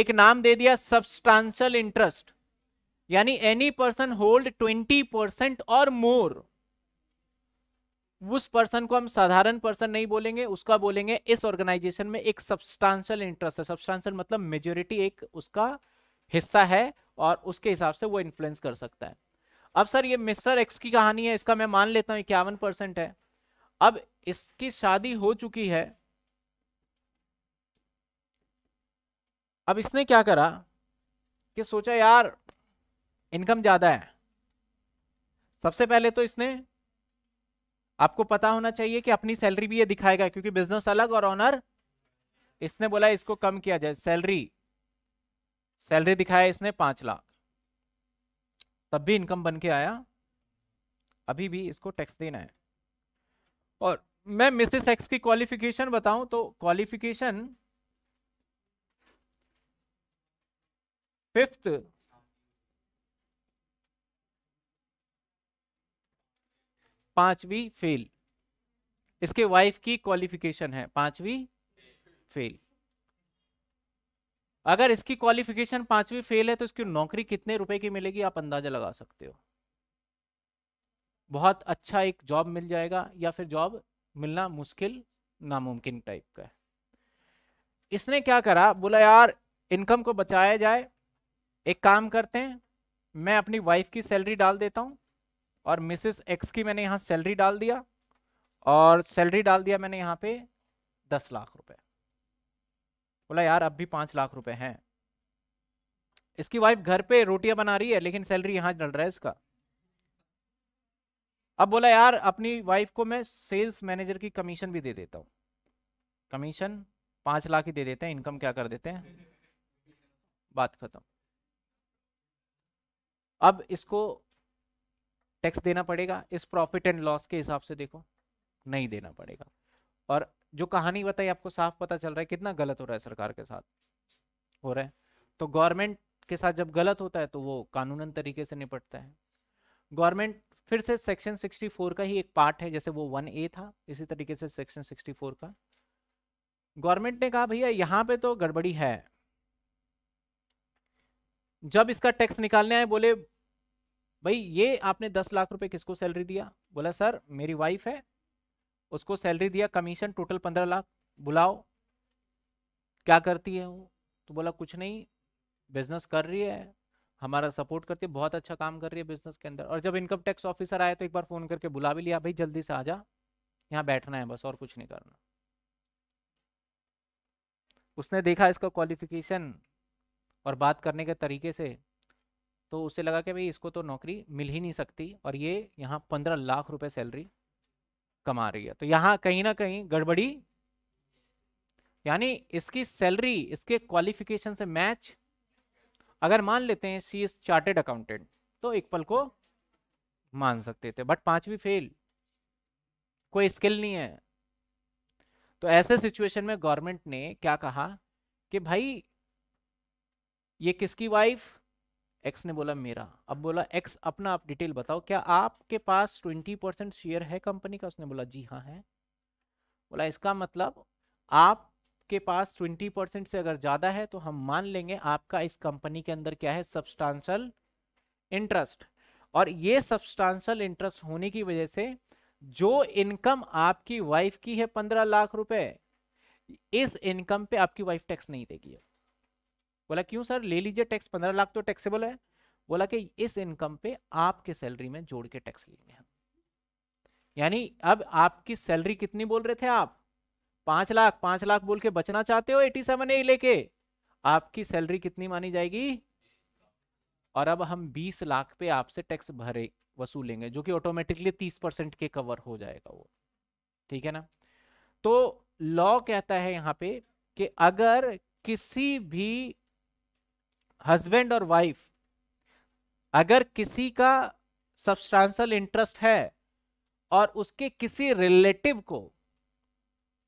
एक नाम दे दिया सबस्टांशल इंटरेस्ट यानी any person hold twenty percent और मोर उस पर्सन को हम साधारण पर्सन नहीं बोलेंगे उसका बोलेंगे इस ऑर्गेनाइजेशन में एक सबस्टांशल इंटरेस्ट है सब्सटैंशियल मतलब मेजोरिटी एक उसका हिस्सा है और उसके हिसाब से वो इन्फ्लुएंस कर सकता है अब सर ये मिस्टर एक्स की कहानी है इसका मैं मान लेता हूं इक्यावन परसेंट है अब इसकी शादी हो चुकी है अब इसने क्या करा कि सोचा यार इनकम ज़्यादा है सबसे पहले तो इसने आपको पता होना चाहिए कि अपनी सैलरी भी ये दिखाएगा क्योंकि बिजनेस अलग और ऑनर इसने बोला इसको कम किया जाए सैलरी सैलरी दिखाया इसने पांच लाख तब भी इनकम बन के आया अभी भी इसको टैक्स देना है और मैं मिसेस एक्स की क्वालिफिकेशन बताऊं तो क्वालिफिकेशन फिफ्थ पांचवी फेल इसके वाइफ की क्वालिफिकेशन है पांचवी फेल अगर इसकी क्वालिफिकेशन पांचवी फेल है तो इसकी नौकरी कितने रुपए की मिलेगी आप अंदाजा लगा सकते हो बहुत अच्छा एक जॉब मिल जाएगा या फिर जॉब मिलना मुश्किल नामुमकिन टाइप का है इसने क्या करा बोला यार इनकम को बचाया जाए एक काम करते हैं मैं अपनी वाइफ की सैलरी डाल देता हूँ और मिसेस एक्स की मैंने यहाँ सैलरी डाल दिया और सैलरी डाल दिया मैंने यहाँ पे दस लाख रुपए बोला यार अब भी पाँच लाख रुपए हैं इसकी वाइफ घर पे रोटियां बना रही है लेकिन सैलरी यहाँ डल रहा है इसका अब बोला यार अपनी वाइफ को मैं सेल्स मैनेजर की कमीशन भी दे देता हूँ कमीशन पाँच लाख ही दे देते हैं इनकम क्या कर देते हैं बात खत्म अब इसको टैक्स देना पड़ेगा इस प्रॉफिट एंड लॉस के हिसाब से देखो नहीं देना पड़ेगा और जो कहानी बताई आपको साफ पता चल रहा है कितना गलत हो रहा है सरकार के साथ हो रहा है तो गवर्नमेंट के साथ जब गलत होता है तो वो कानूनन तरीके से निपटता है गवर्नमेंट फिर से सेक्शन 64 का ही एक पार्ट है जैसे वो ए था इसी तरीके से सेक्शन 64 का गवर्नमेंट ने कहा भैया यहाँ पे तो गड़बड़ी है जब इसका टैक्स निकालने आए बोले भाई ये आपने दस लाख रुपए किसको सैलरी दिया बोला सर मेरी वाइफ है उसको सैलरी दिया कमीशन टोटल पंद्रह लाख बुलाओ क्या करती है वो तो बोला कुछ नहीं बिजनेस कर रही है हमारा सपोर्ट करती है बहुत अच्छा काम कर रही है बिजनेस के अंदर और जब इनकम टैक्स ऑफिसर आया तो एक बार फोन करके बुला भी लिया भाई जल्दी से आ जा यहाँ बैठना है बस और कुछ नहीं करना उसने देखा इसका क्वालिफिकेशन और बात करने के तरीके से तो उससे लगा कि भाई इसको तो नौकरी मिल ही नहीं सकती और ये यहाँ पंद्रह लाख रुपए सैलरी कमा रही है तो यहाँ कहीं ना कहीं गड़बड़ी यानी इसकी सैलरी इसके क्वालिफिकेशन से मैच अगर मान लेते हैं सी इज चार्टेड अकाउंटेंट तो एक पल को मान सकते थे बट पांचवी फेल कोई स्किल नहीं है तो ऐसे सिचुएशन में गवर्नमेंट ने क्या कहा कि भाई ये किसकी वाइफ एक्स ने बोला मेरा अब बोला एक्स अपना आप डिटेल बताओ क्या आपके पास ट्वेंटी परसेंट शेयर है कंपनी का उसने बोला जी हाँ है बोला इसका मतलब आपके पास ट्वेंटी परसेंट से अगर ज़्यादा है तो हम मान लेंगे आपका इस कंपनी के अंदर क्या है सब्सटांशल इंटरेस्ट और ये सब्सटांशल इंटरेस्ट होने की वजह से जो इनकम आपकी वाइफ की है पंद्रह लाख रुपए इस इनकम पे आपकी वाइफ टैक्स नहीं देगी बोला क्यों सर ले लीजिए टैक्स पंद्रह लाख तो टैक्सेबल है बोला कि इस इनकम पे आपके सैलरी में जोड़ के टैक्स लेंगे हम यानी अब आपकी सैलरी कितनी बोल रहे थे आप पांच लाख पांच लाख बोल के बचना चाहते हो एटी सेवन ए लेके आपकी सैलरी कितनी मानी जाएगी और अब हम बीस लाख पे आपसे टैक्स भरे वसूलेंगे जो कि ऑटोमेटिकली तीस परसेंट के कवर हो जाएगा वो ठीक है ना तो लॉ कहता है यहाँ पे कि अगर किसी भी हस्बैंड और वाइफ अगर किसी का सबस्टांशल इंटरेस्ट है और उसके किसी रिलेटिव को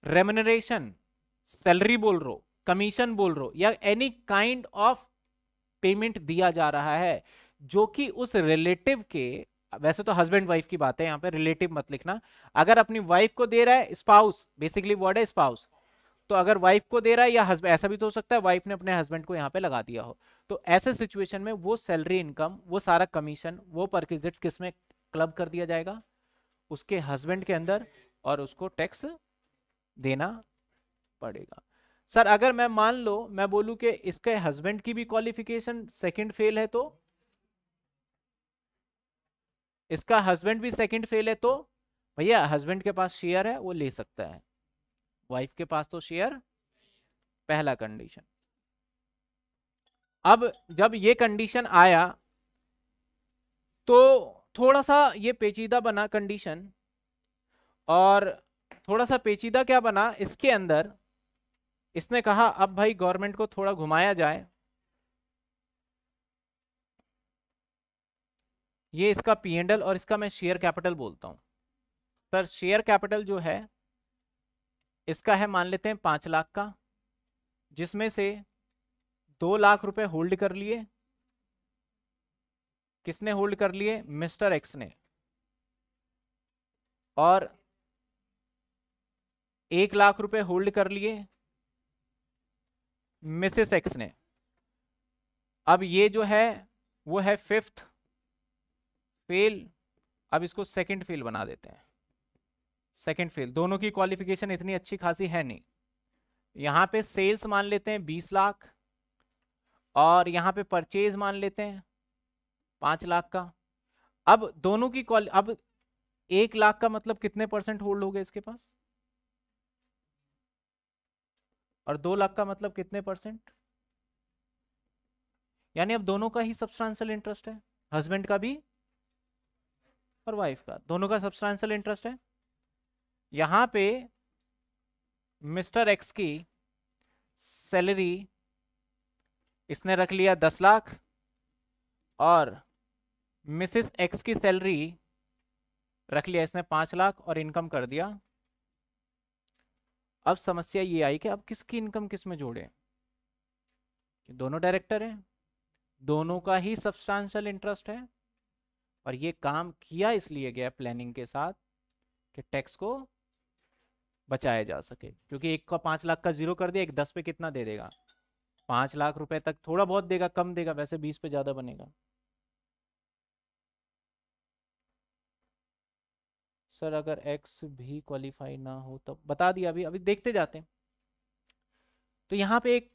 रेमनरेशन सैलरी बोल रो कमीशन बोल रो या एनी काइंड ऑफ पेमेंट दिया जा रहा है जो कि उस रिलेटिव के वैसे तो हस्बैंड वाइफ की बात है यहां पे रिलेटिव मत लिखना अगर अपनी वाइफ को दे रहा है स्पाउस बेसिकली वर्ड है स्पाउस तो अगर वाइफ को दे रहा है या हस्बैंड ऐसा भी तो हो सकता है वाइफ ने अपने हस्बैंड को यहाँ पे लगा दिया हो तो ऐसे सिचुएशन में वो सैलरी इनकम वो सारा कमीशन वो परक्विजिट्स किस में क्लब कर दिया जाएगा उसके हस्बैंड के अंदर और उसको टैक्स देना पड़ेगा सर अगर मैं मान लो मैं बोलूँ कि इसके हस्बैंड की भी क्वालिफिकेशन सेकंड फेल है तो इसका हस्बैंड भी सेकंड फेल है तो भैया हस्बैंड के पास शेयर है वो ले सकता है वाइफ के पास तो शेयर पहला कंडीशन अब जब ये कंडीशन आया तो थोड़ा सा ये पेचीदा बना कंडीशन और थोड़ा सा पेचीदा क्या बना इसके अंदर इसने कहा अब भाई गवर्नमेंट को थोड़ा घुमाया जाए ये इसका पी एंडल और इसका मैं शेयर कैपिटल बोलता हूं सर शेयर कैपिटल जो है इसका है मान लेते हैं पांच लाख का जिसमें से दो लाख रुपए होल्ड कर लिए किसने होल्ड कर लिए मिस्टर एक्स ने और एक लाख रुपए होल्ड कर लिए मिसेस एक्स ने अब ये जो है वो है फिफ्थ फेल अब इसको सेकंड फेल बना देते हैं सेकेंड फेल दोनों की क्वालिफिकेशन इतनी अच्छी खासी है नहीं यहाँ पे सेल्स मान लेते हैं बीस लाख और यहाँ पे परचेज मान लेते हैं पाँच लाख का अब दोनों की क्वाल अब एक लाख का मतलब कितने परसेंट होल्ड हो गए इसके पास और दो लाख का मतलब कितने परसेंट यानी अब दोनों का ही सब्सटेंशियल इंटरेस्ट है हस्बैंड का भी और वाइफ का दोनों का सब्सटेंशियल इंटरेस्ट है यहाँ पे मिस्टर एक्स की सैलरी इसने रख लिया दस लाख और मिसिस एक्स की सैलरी रख लिया इसने पांच लाख और इनकम कर दिया अब समस्या ये आई कि अब किसकी इनकम किस में जोड़े दोनों डायरेक्टर हैं दोनों का ही सब्सटैंशियल इंटरेस्ट है और ये काम किया इसलिए गया प्लानिंग के साथ कि टैक्स को बचाया जा सके क्योंकि एक का पाँच लाख का जीरो कर दिया एक दस पे कितना दे देगा पाँच लाख रुपए तक थोड़ा बहुत देगा कम देगा वैसे बीस पे ज़्यादा बनेगा सर अगर एक्स भी क्वालिफाई ना हो तो बता दिया अभी अभी देखते जाते हैं तो यहाँ पे एक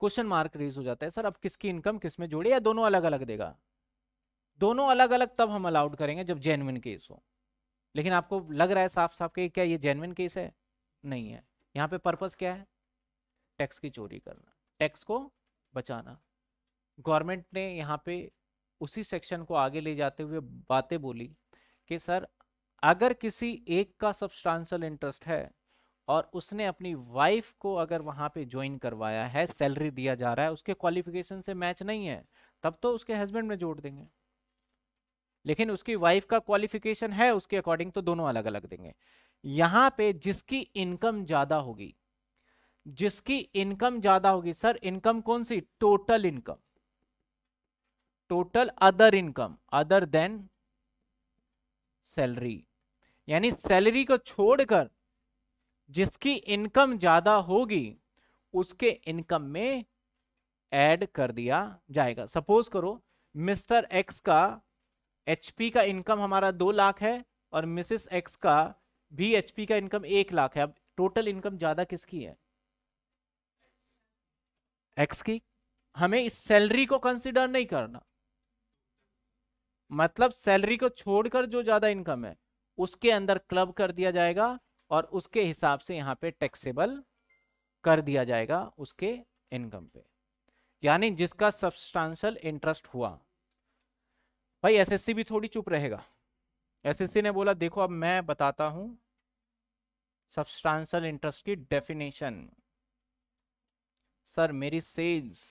क्वेश्चन मार्क रेज हो जाता है सर अब किसकी इनकम किस में जोड़े या दोनों अलग अलग देगा दोनों अलग अलग तब हम अलाउड करेंगे जब जेनविन केस हो लेकिन आपको लग रहा है साफ साफ कि क्या ये जेनविन केस है नहीं है यहाँ पे पर्पस क्या है टैक्स की चोरी करना टैक्स को बचाना गवर्नमेंट ने यहाँ पे उसी सेक्शन को आगे ले जाते हुए बातें बोली कि सर अगर किसी एक का सब्सटांशल इंटरेस्ट है और उसने अपनी वाइफ को अगर वहाँ पे ज्वाइन करवाया है सैलरी दिया जा रहा है उसके क्वालिफिकेशन से मैच नहीं है तब तो उसके हस्बैंड में जोड़ देंगे लेकिन उसकी वाइफ का क्वालिफिकेशन है उसके अकॉर्डिंग तो दोनों अलग अलग देंगे यहां पे जिसकी इनकम ज्यादा होगी जिसकी इनकम ज्यादा होगी सर इनकम कौन सी total income total other income other than salary यानी सैलरी को छोड़कर जिसकी इनकम ज्यादा होगी उसके इनकम में ऐड कर दिया जाएगा सपोज करो मिस्टर एक्स का एचपी का इनकम हमारा दो लाख है और मिसेस एक्स का भी एचपी का इनकम एक लाख है अब टोटल इनकम ज्यादा किसकी है एक्स की हमें इस सैलरी को कंसिडर नहीं करना मतलब सैलरी को छोड़कर जो ज्यादा इनकम है उसके अंदर क्लब कर दिया जाएगा और उसके हिसाब से यहां पे टैक्सेबल कर दिया जाएगा उसके इनकम पे यानी जिसका सबस्टांशल इंटरेस्ट हुआ भाई एसएससी भी थोड़ी चुप रहेगा एसएससी ने बोला देखो अब मैं बताता हूं सब्सटांशल इंटरेस्ट की डेफिनेशन सर मेरी सेल्स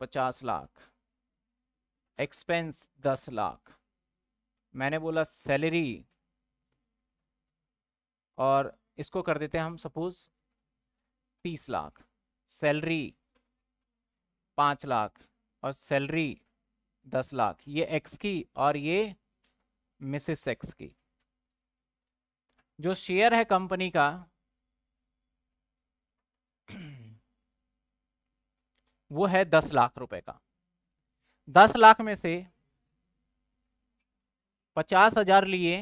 पचास लाख एक्सपेंस दस लाख मैंने बोला सैलरी और इसको कर देते हैं हम सपोज तीस लाख सैलरी पांच लाख और सैलरी दस लाख ये एक्स की और ये मिसेस एक्स की जो शेयर है कंपनी का वो है दस लाख रुपए का दस लाख में से पचास हजार लिए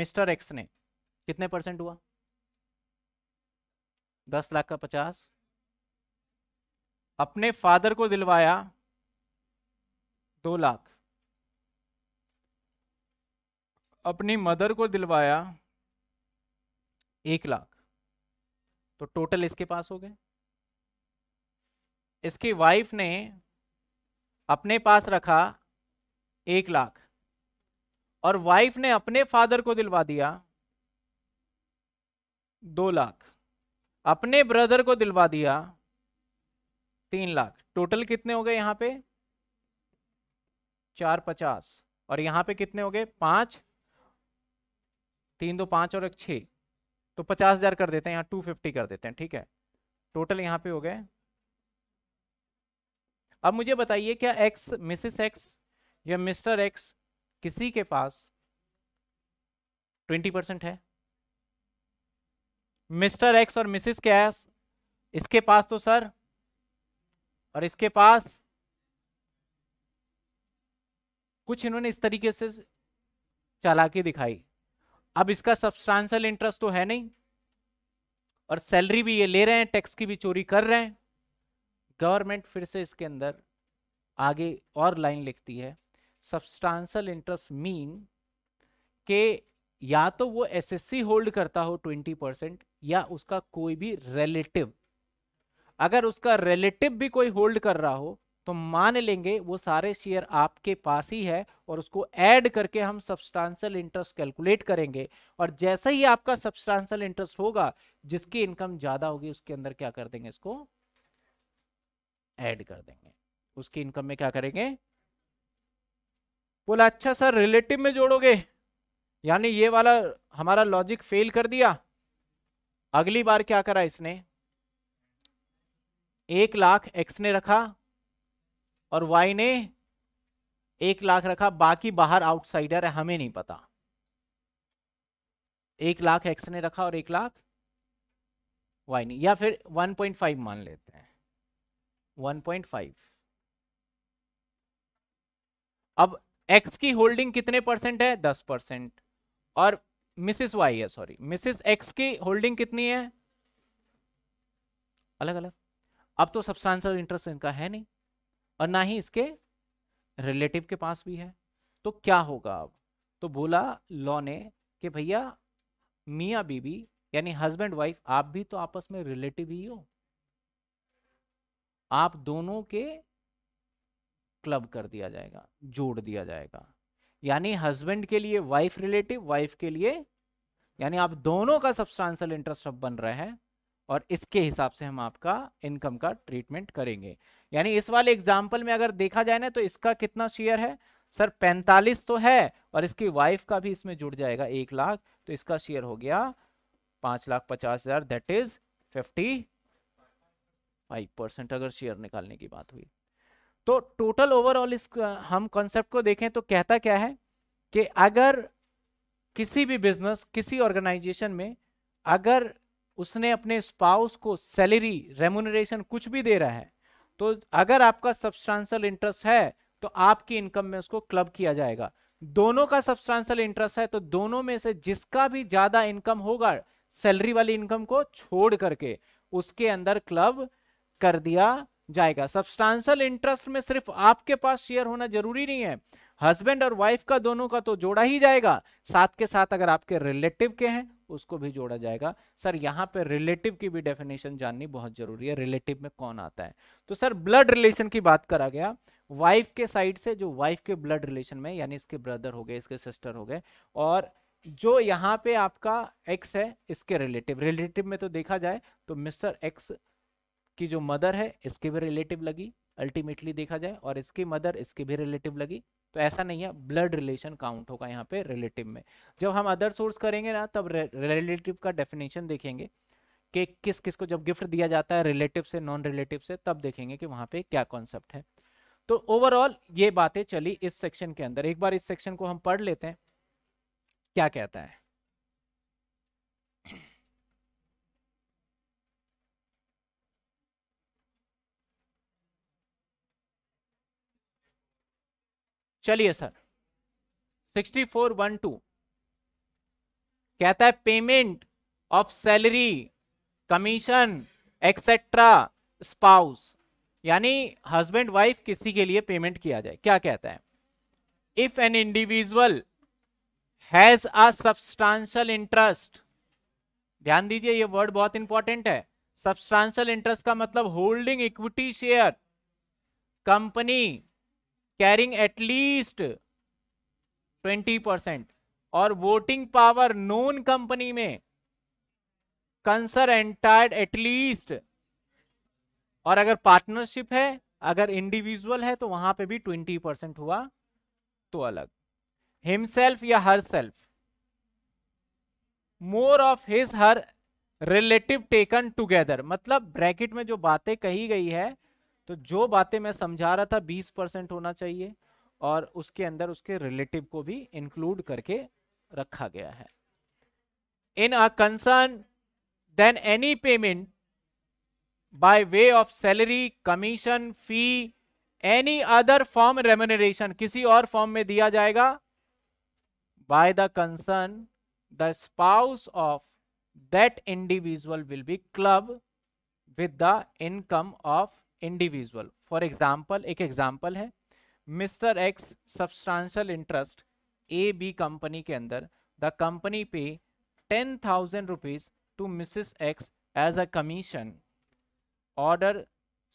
मिस्टर एक्स ने कितने परसेंट हुआ दस लाख का पचास अपने फादर को दिलवाया दो लाख अपनी मदर को दिलवाया एक लाख तो टोटल इसके पास हो गए इसकी वाइफ ने अपने पास रखा एक लाख और वाइफ ने अपने फादर को दिलवा दिया दो लाख अपने ब्रदर को दिलवा दिया तीन लाख टोटल कितने हो गए यहां पे चार पचास और यहाँ पे कितने हो गए पाँच तीन दो पाँच और एक छः तो पचास हज़ार कर देते हैं यहाँ टू फिफ्टी कर देते हैं ठीक है टोटल यहाँ पे हो गए अब मुझे बताइए क्या एक्स मिसिस एक्स या मिस्टर एक्स किसी के पास ट्वेंटी परसेंट है मिस्टर एक्स और के कैस इसके पास तो सर और इसके पास कुछ इन्होंने इस तरीके से चालाकी दिखाई अब इसका सब्सटांशल इंटरेस्ट तो है नहीं और सैलरी भी ये ले रहे हैं टैक्स की भी चोरी कर रहे हैं गवर्नमेंट फिर से इसके अंदर आगे और लाइन लिखती है सब्सटांशल इंटरेस्ट मीन के या तो वो एसएससी होल्ड करता हो 20 परसेंट या उसका कोई भी रिलेटिव अगर उसका रिलेटिव भी कोई होल्ड कर रहा हो तो मान लेंगे वो सारे शेयर आपके पास ही है और उसको ऐड करके हम सब्सटैंशियल इंटरेस्ट कैलकुलेट करेंगे और जैसे ही आपका सब्सटैंशियल इंटरेस्ट होगा जिसकी इनकम ज्यादा होगी उसके अंदर क्या कर देंगे इसको ऐड कर देंगे उसकी इनकम में क्या करेंगे बोला अच्छा सर रिलेटिव में जोड़ोगे यानी ये वाला हमारा लॉजिक फेल कर दिया अगली बार क्या करा इसने एक लाख एक्स ने रखा और वाई ने एक लाख रखा बाकी बाहर आउटसाइडर है हमें नहीं पता एक लाख एक्स ने रखा और एक लाख वाई ने या फिर 1.5 मान लेते हैं 1.5 अब एक्स की होल्डिंग कितने परसेंट है दस परसेंट और मिसिस वाई है सॉरी मिसिस एक्स की होल्डिंग कितनी है अलग अलग अब तो आंसर इंटरेस्ट इनका है नहीं और ना ही इसके रिलेटिव के पास भी है तो क्या होगा अब तो बोला लॉ ने कि भैया मियाँ बीबी यानी हस्बैंड वाइफ आप भी तो आपस में रिलेटिव ही हो आप दोनों के क्लब कर दिया जाएगा जोड़ दिया जाएगा यानी हस्बैंड के लिए वाइफ रिलेटिव वाइफ के लिए यानी आप दोनों का सबस्टांशल इंटरेस्ट अब बन रहा है और इसके हिसाब से हम आपका इनकम का ट्रीटमेंट करेंगे यानी इस वाले एग्जाम्पल में अगर देखा जाए ना तो इसका कितना शेयर है सर पैंतालीस तो है और इसकी वाइफ का भी इसमें जुड़ जाएगा एक लाख तो इसका शेयर हो गया पांच लाख पचास हजार that is fifty five percent अगर शेयर निकालने की बात हुई तो टोटल ओवरऑल इस हम कॉन्सेप्ट को देखें तो कहता क्या है कि अगर किसी भी बिजनेस किसी ऑर्गेनाइजेशन में अगर उसने अपने स्पाउस को सैलरी रेमुनरेशन कुछ भी दे रहा है तो अगर आपका सब्सटांशल इंटरेस्ट है तो आपकी इनकम में उसको क्लब किया जाएगा दोनों का सबस्टांशल इंटरेस्ट है तो दोनों में से जिसका भी ज्यादा इनकम होगा सैलरी वाली इनकम को छोड़ करके उसके अंदर क्लब कर दिया जाएगा सब्सटांशल इंटरेस्ट में सिर्फ आपके पास शेयर होना जरूरी नहीं है हस्बैंड और वाइफ का दोनों का तो जोड़ा ही जाएगा साथ के साथ अगर आपके रिलेटिव के हैं उसको भी जोड़ा जाएगा सर यहाँ पे रिलेटिव की भी डेफिनेशन जाननी बहुत जरूरी है रिलेटिव में कौन आता है तो सर ब्लड रिलेशन की बात करा गया वाइफ के साइड से जो वाइफ के ब्लड रिलेशन में यानी इसके ब्रदर हो गए इसके सिस्टर हो गए और जो यहाँ पे आपका एक्स है इसके रिलेटिव रिलेटिव में तो देखा जाए तो मिस्टर एक्स की जो मदर है इसके भी रिलेटिव लगी अल्टीमेटली देखा जाए और इसकी मदर इसके भी रिलेटिव लगी तो ऐसा नहीं है ब्लड रिलेशन काउंट होगा यहाँ पे रिलेटिव में जब हम अदर सोर्स करेंगे ना तब रिलेटिव का डेफिनेशन देखेंगे कि किस किस को जब गिफ्ट दिया जाता है रिलेटिव से नॉन रिलेटिव से तब देखेंगे कि वहाँ पे क्या कॉन्सेप्ट है तो ओवरऑल ये बातें चली इस सेक्शन के अंदर एक बार इस सेक्शन को हम पढ़ लेते हैं क्या कहता है चलिए sir sixty four one two कहता है payment of salary commission etcetera spouse यानी हस्बैंड वाइफ किसी के लिए पेमेंट किया जाए क्या कहता है if an individual has a substantial interest ध्यान दीजिए ये वर्ड बहुत इंपॉर्टेंट है सब्सटांशियल इंटरेस्ट का मतलब holding equity share company carrying at least twenty percent और वोटिंग पावर नोन कंपनी में कंसर एंटायर्ड एटलीस्ट और अगर पार्टनरशिप है अगर इंडिविजुअल है तो वहां पे भी ट्वेंटी परसेंट हुआ तो अलग हिमसेल्फ या herself more of his her relative taken together मतलब ब्रैकेट में जो बातें कही गई है तो जो बातें मैं समझा रहा था बीस परसेंट होना चाहिए और उसके अंदर उसके रिलेटिव को भी इंक्लूड करके रखा गया है in a concern then any payment by way of salary commission fee any other form remuneration किसी और फॉर्म में दिया जाएगा by the concern the spouse of that individual will be club with the income of individual for example एक example है Mr X substantial interest A B company के अंदर the company pay ten thousand rupees to Mrs X as a commission order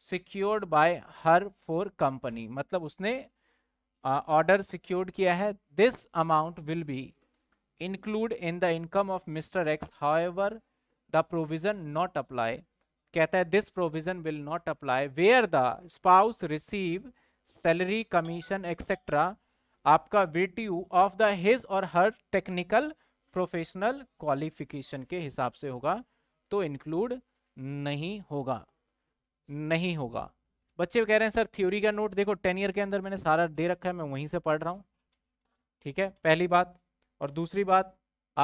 secured by her for company मतलब उसने order uh, secured किया है this amount will be include in the income of Mr X however the provision not apply कहता है this provision will not apply where the spouse receive salary commission etcetera आपका virtue of the his और हर technical professional qualification के हिसाब से होगा तो include नहीं होगा नहीं होगा बच्चे कह रहे हैं सर थ्योरी का नोट देखो टेन ईयर के अंदर मैंने सारा दे रखा है मैं वहीं से पढ़ रहा हूँ ठीक है पहली बात और दूसरी बात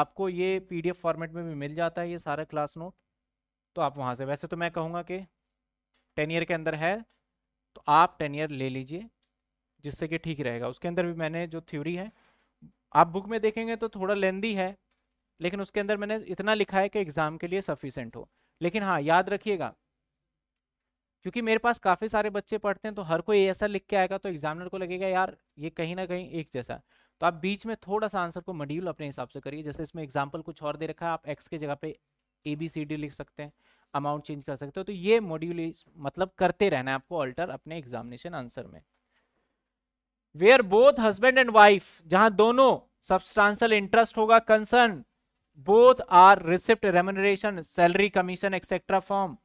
आपको ये पीडीएफ फॉर्मेट में भी मिल जाता है ये सारा क्लास नोट तो आप वहाँ से वैसे तो मैं कहूँगा कि टेन ईयर के अंदर है तो आप टेन ईयर ले लीजिए जिससे कि ठीक रहेगा उसके अंदर भी मैंने जो थ्योरी है आप बुक में देखेंगे तो थोड़ा लेंदी है लेकिन उसके अंदर मैंने इतना लिखा है कि एग्ज़ाम के लिए सफिशेंट हो लेकिन हाँ याद रखिएगा क्योंकि मेरे पास काफ़ी सारे बच्चे पढ़ते हैं तो हर कोई ऐसा लिख के आएगा तो एग्जामिनर को लगेगा यार ये कहीं ना कहीं एक जैसा तो आप बीच में थोड़ा सा आंसर को मड्यूल अपने हिसाब से करिए जैसे इसमें एग्जाम्पल कुछ और दे रखा है आप एक्स के जगह पे ए बी सी डी लिख सकते हैं अमाउंट चेंज कर सकते हो तो ये मॉड्यूल मतलब करते रहना है आपको अल्टर अपने एग्जामिनेशन आंसर में where both husband and wife जहां दोनों सब्सटांसल इंटरेस्ट होगा concern both are receipt remuneration salary commission etcetera form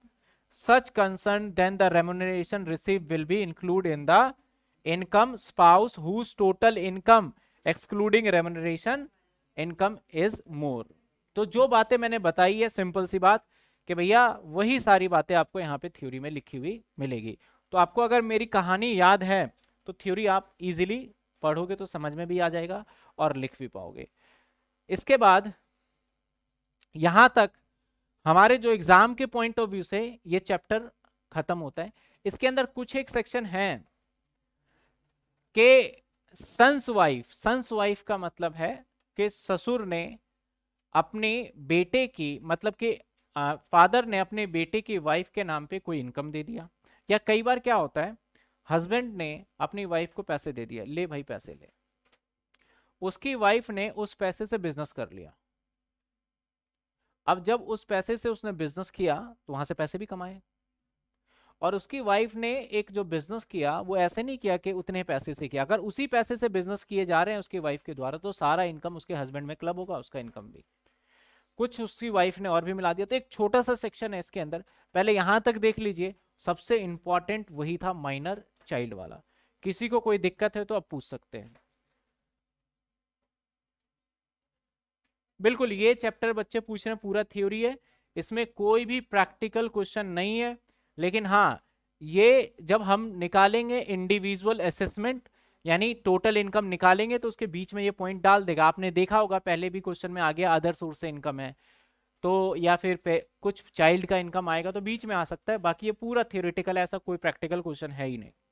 such concern then the remuneration receive will be include in the income spouse whose total income excluding remuneration income is more तो जो बातें मैंने बताई है simple सी बात कि भैया वही सारी बातें आपको यहाँ पे थ्योरी में लिखी हुई मिलेगी तो आपको अगर मेरी कहानी याद है तो थ्योरी आप इजीली पढ़ोगे तो समझ में भी आ जाएगा और लिख भी पाओगे इसके बाद यहाँ तक हमारे जो एग्जाम के पॉइंट ऑफ व्यू से ये चैप्टर खत्म होता है इसके अंदर कुछ एक सेक्शन है के सन्स वाइफ सन्स वाइफ का मतलब है कि ससुर ने अपने बेटे की मतलब कि फादर ने अपने बेटे की वाइफ के नाम पे कोई इनकम दे दिया या कई बार क्या होता है हस्बैंड ने अपनी वाइफ को पैसे दे दिया ले भाई पैसे ले उसकी वाइफ ने उस पैसे से बिजनेस कर लिया अब जब उस पैसे से उसने बिजनेस किया तो वहां से पैसे भी कमाए और उसकी वाइफ ने एक जो बिजनेस किया वो ऐसे नहीं किया कि उतने पैसे से किया अगर उसी पैसे से बिजनेस किए जा रहे हैं उसकी वाइफ के द्वारा तो सारा इनकम उसके हस्बैंड में क्लब होगा उसका इनकम भी कुछ उसकी वाइफ ने और भी मिला दिया तो एक छोटा सा सेक्शन है इसके अंदर पहले यहां तक देख लीजिए सबसे इंपॉर्टेंट वही था माइनर चाइल्ड वाला किसी को कोई दिक्कत है तो आप पूछ सकते हैं बिल्कुल ये चैप्टर बच्चे पूछ रहे हैं पूरा थ्योरी है इसमें कोई भी प्रैक्टिकल क्वेश्चन नहीं है लेकिन हाँ ये जब हम निकालेंगे इंडिविजुअल असेसमेंट यानी टोटल इनकम निकालेंगे तो उसके बीच में ये पॉइंट डाल देगा आपने देखा होगा पहले भी क्वेश्चन में आ गया अदर सोर्स से इनकम है तो या फिर कुछ चाइल्ड का इनकम आएगा तो बीच में आ सकता है बाकी ये पूरा थियोरिटिकल ऐसा कोई प्रैक्टिकल क्वेश्चन है ही नहीं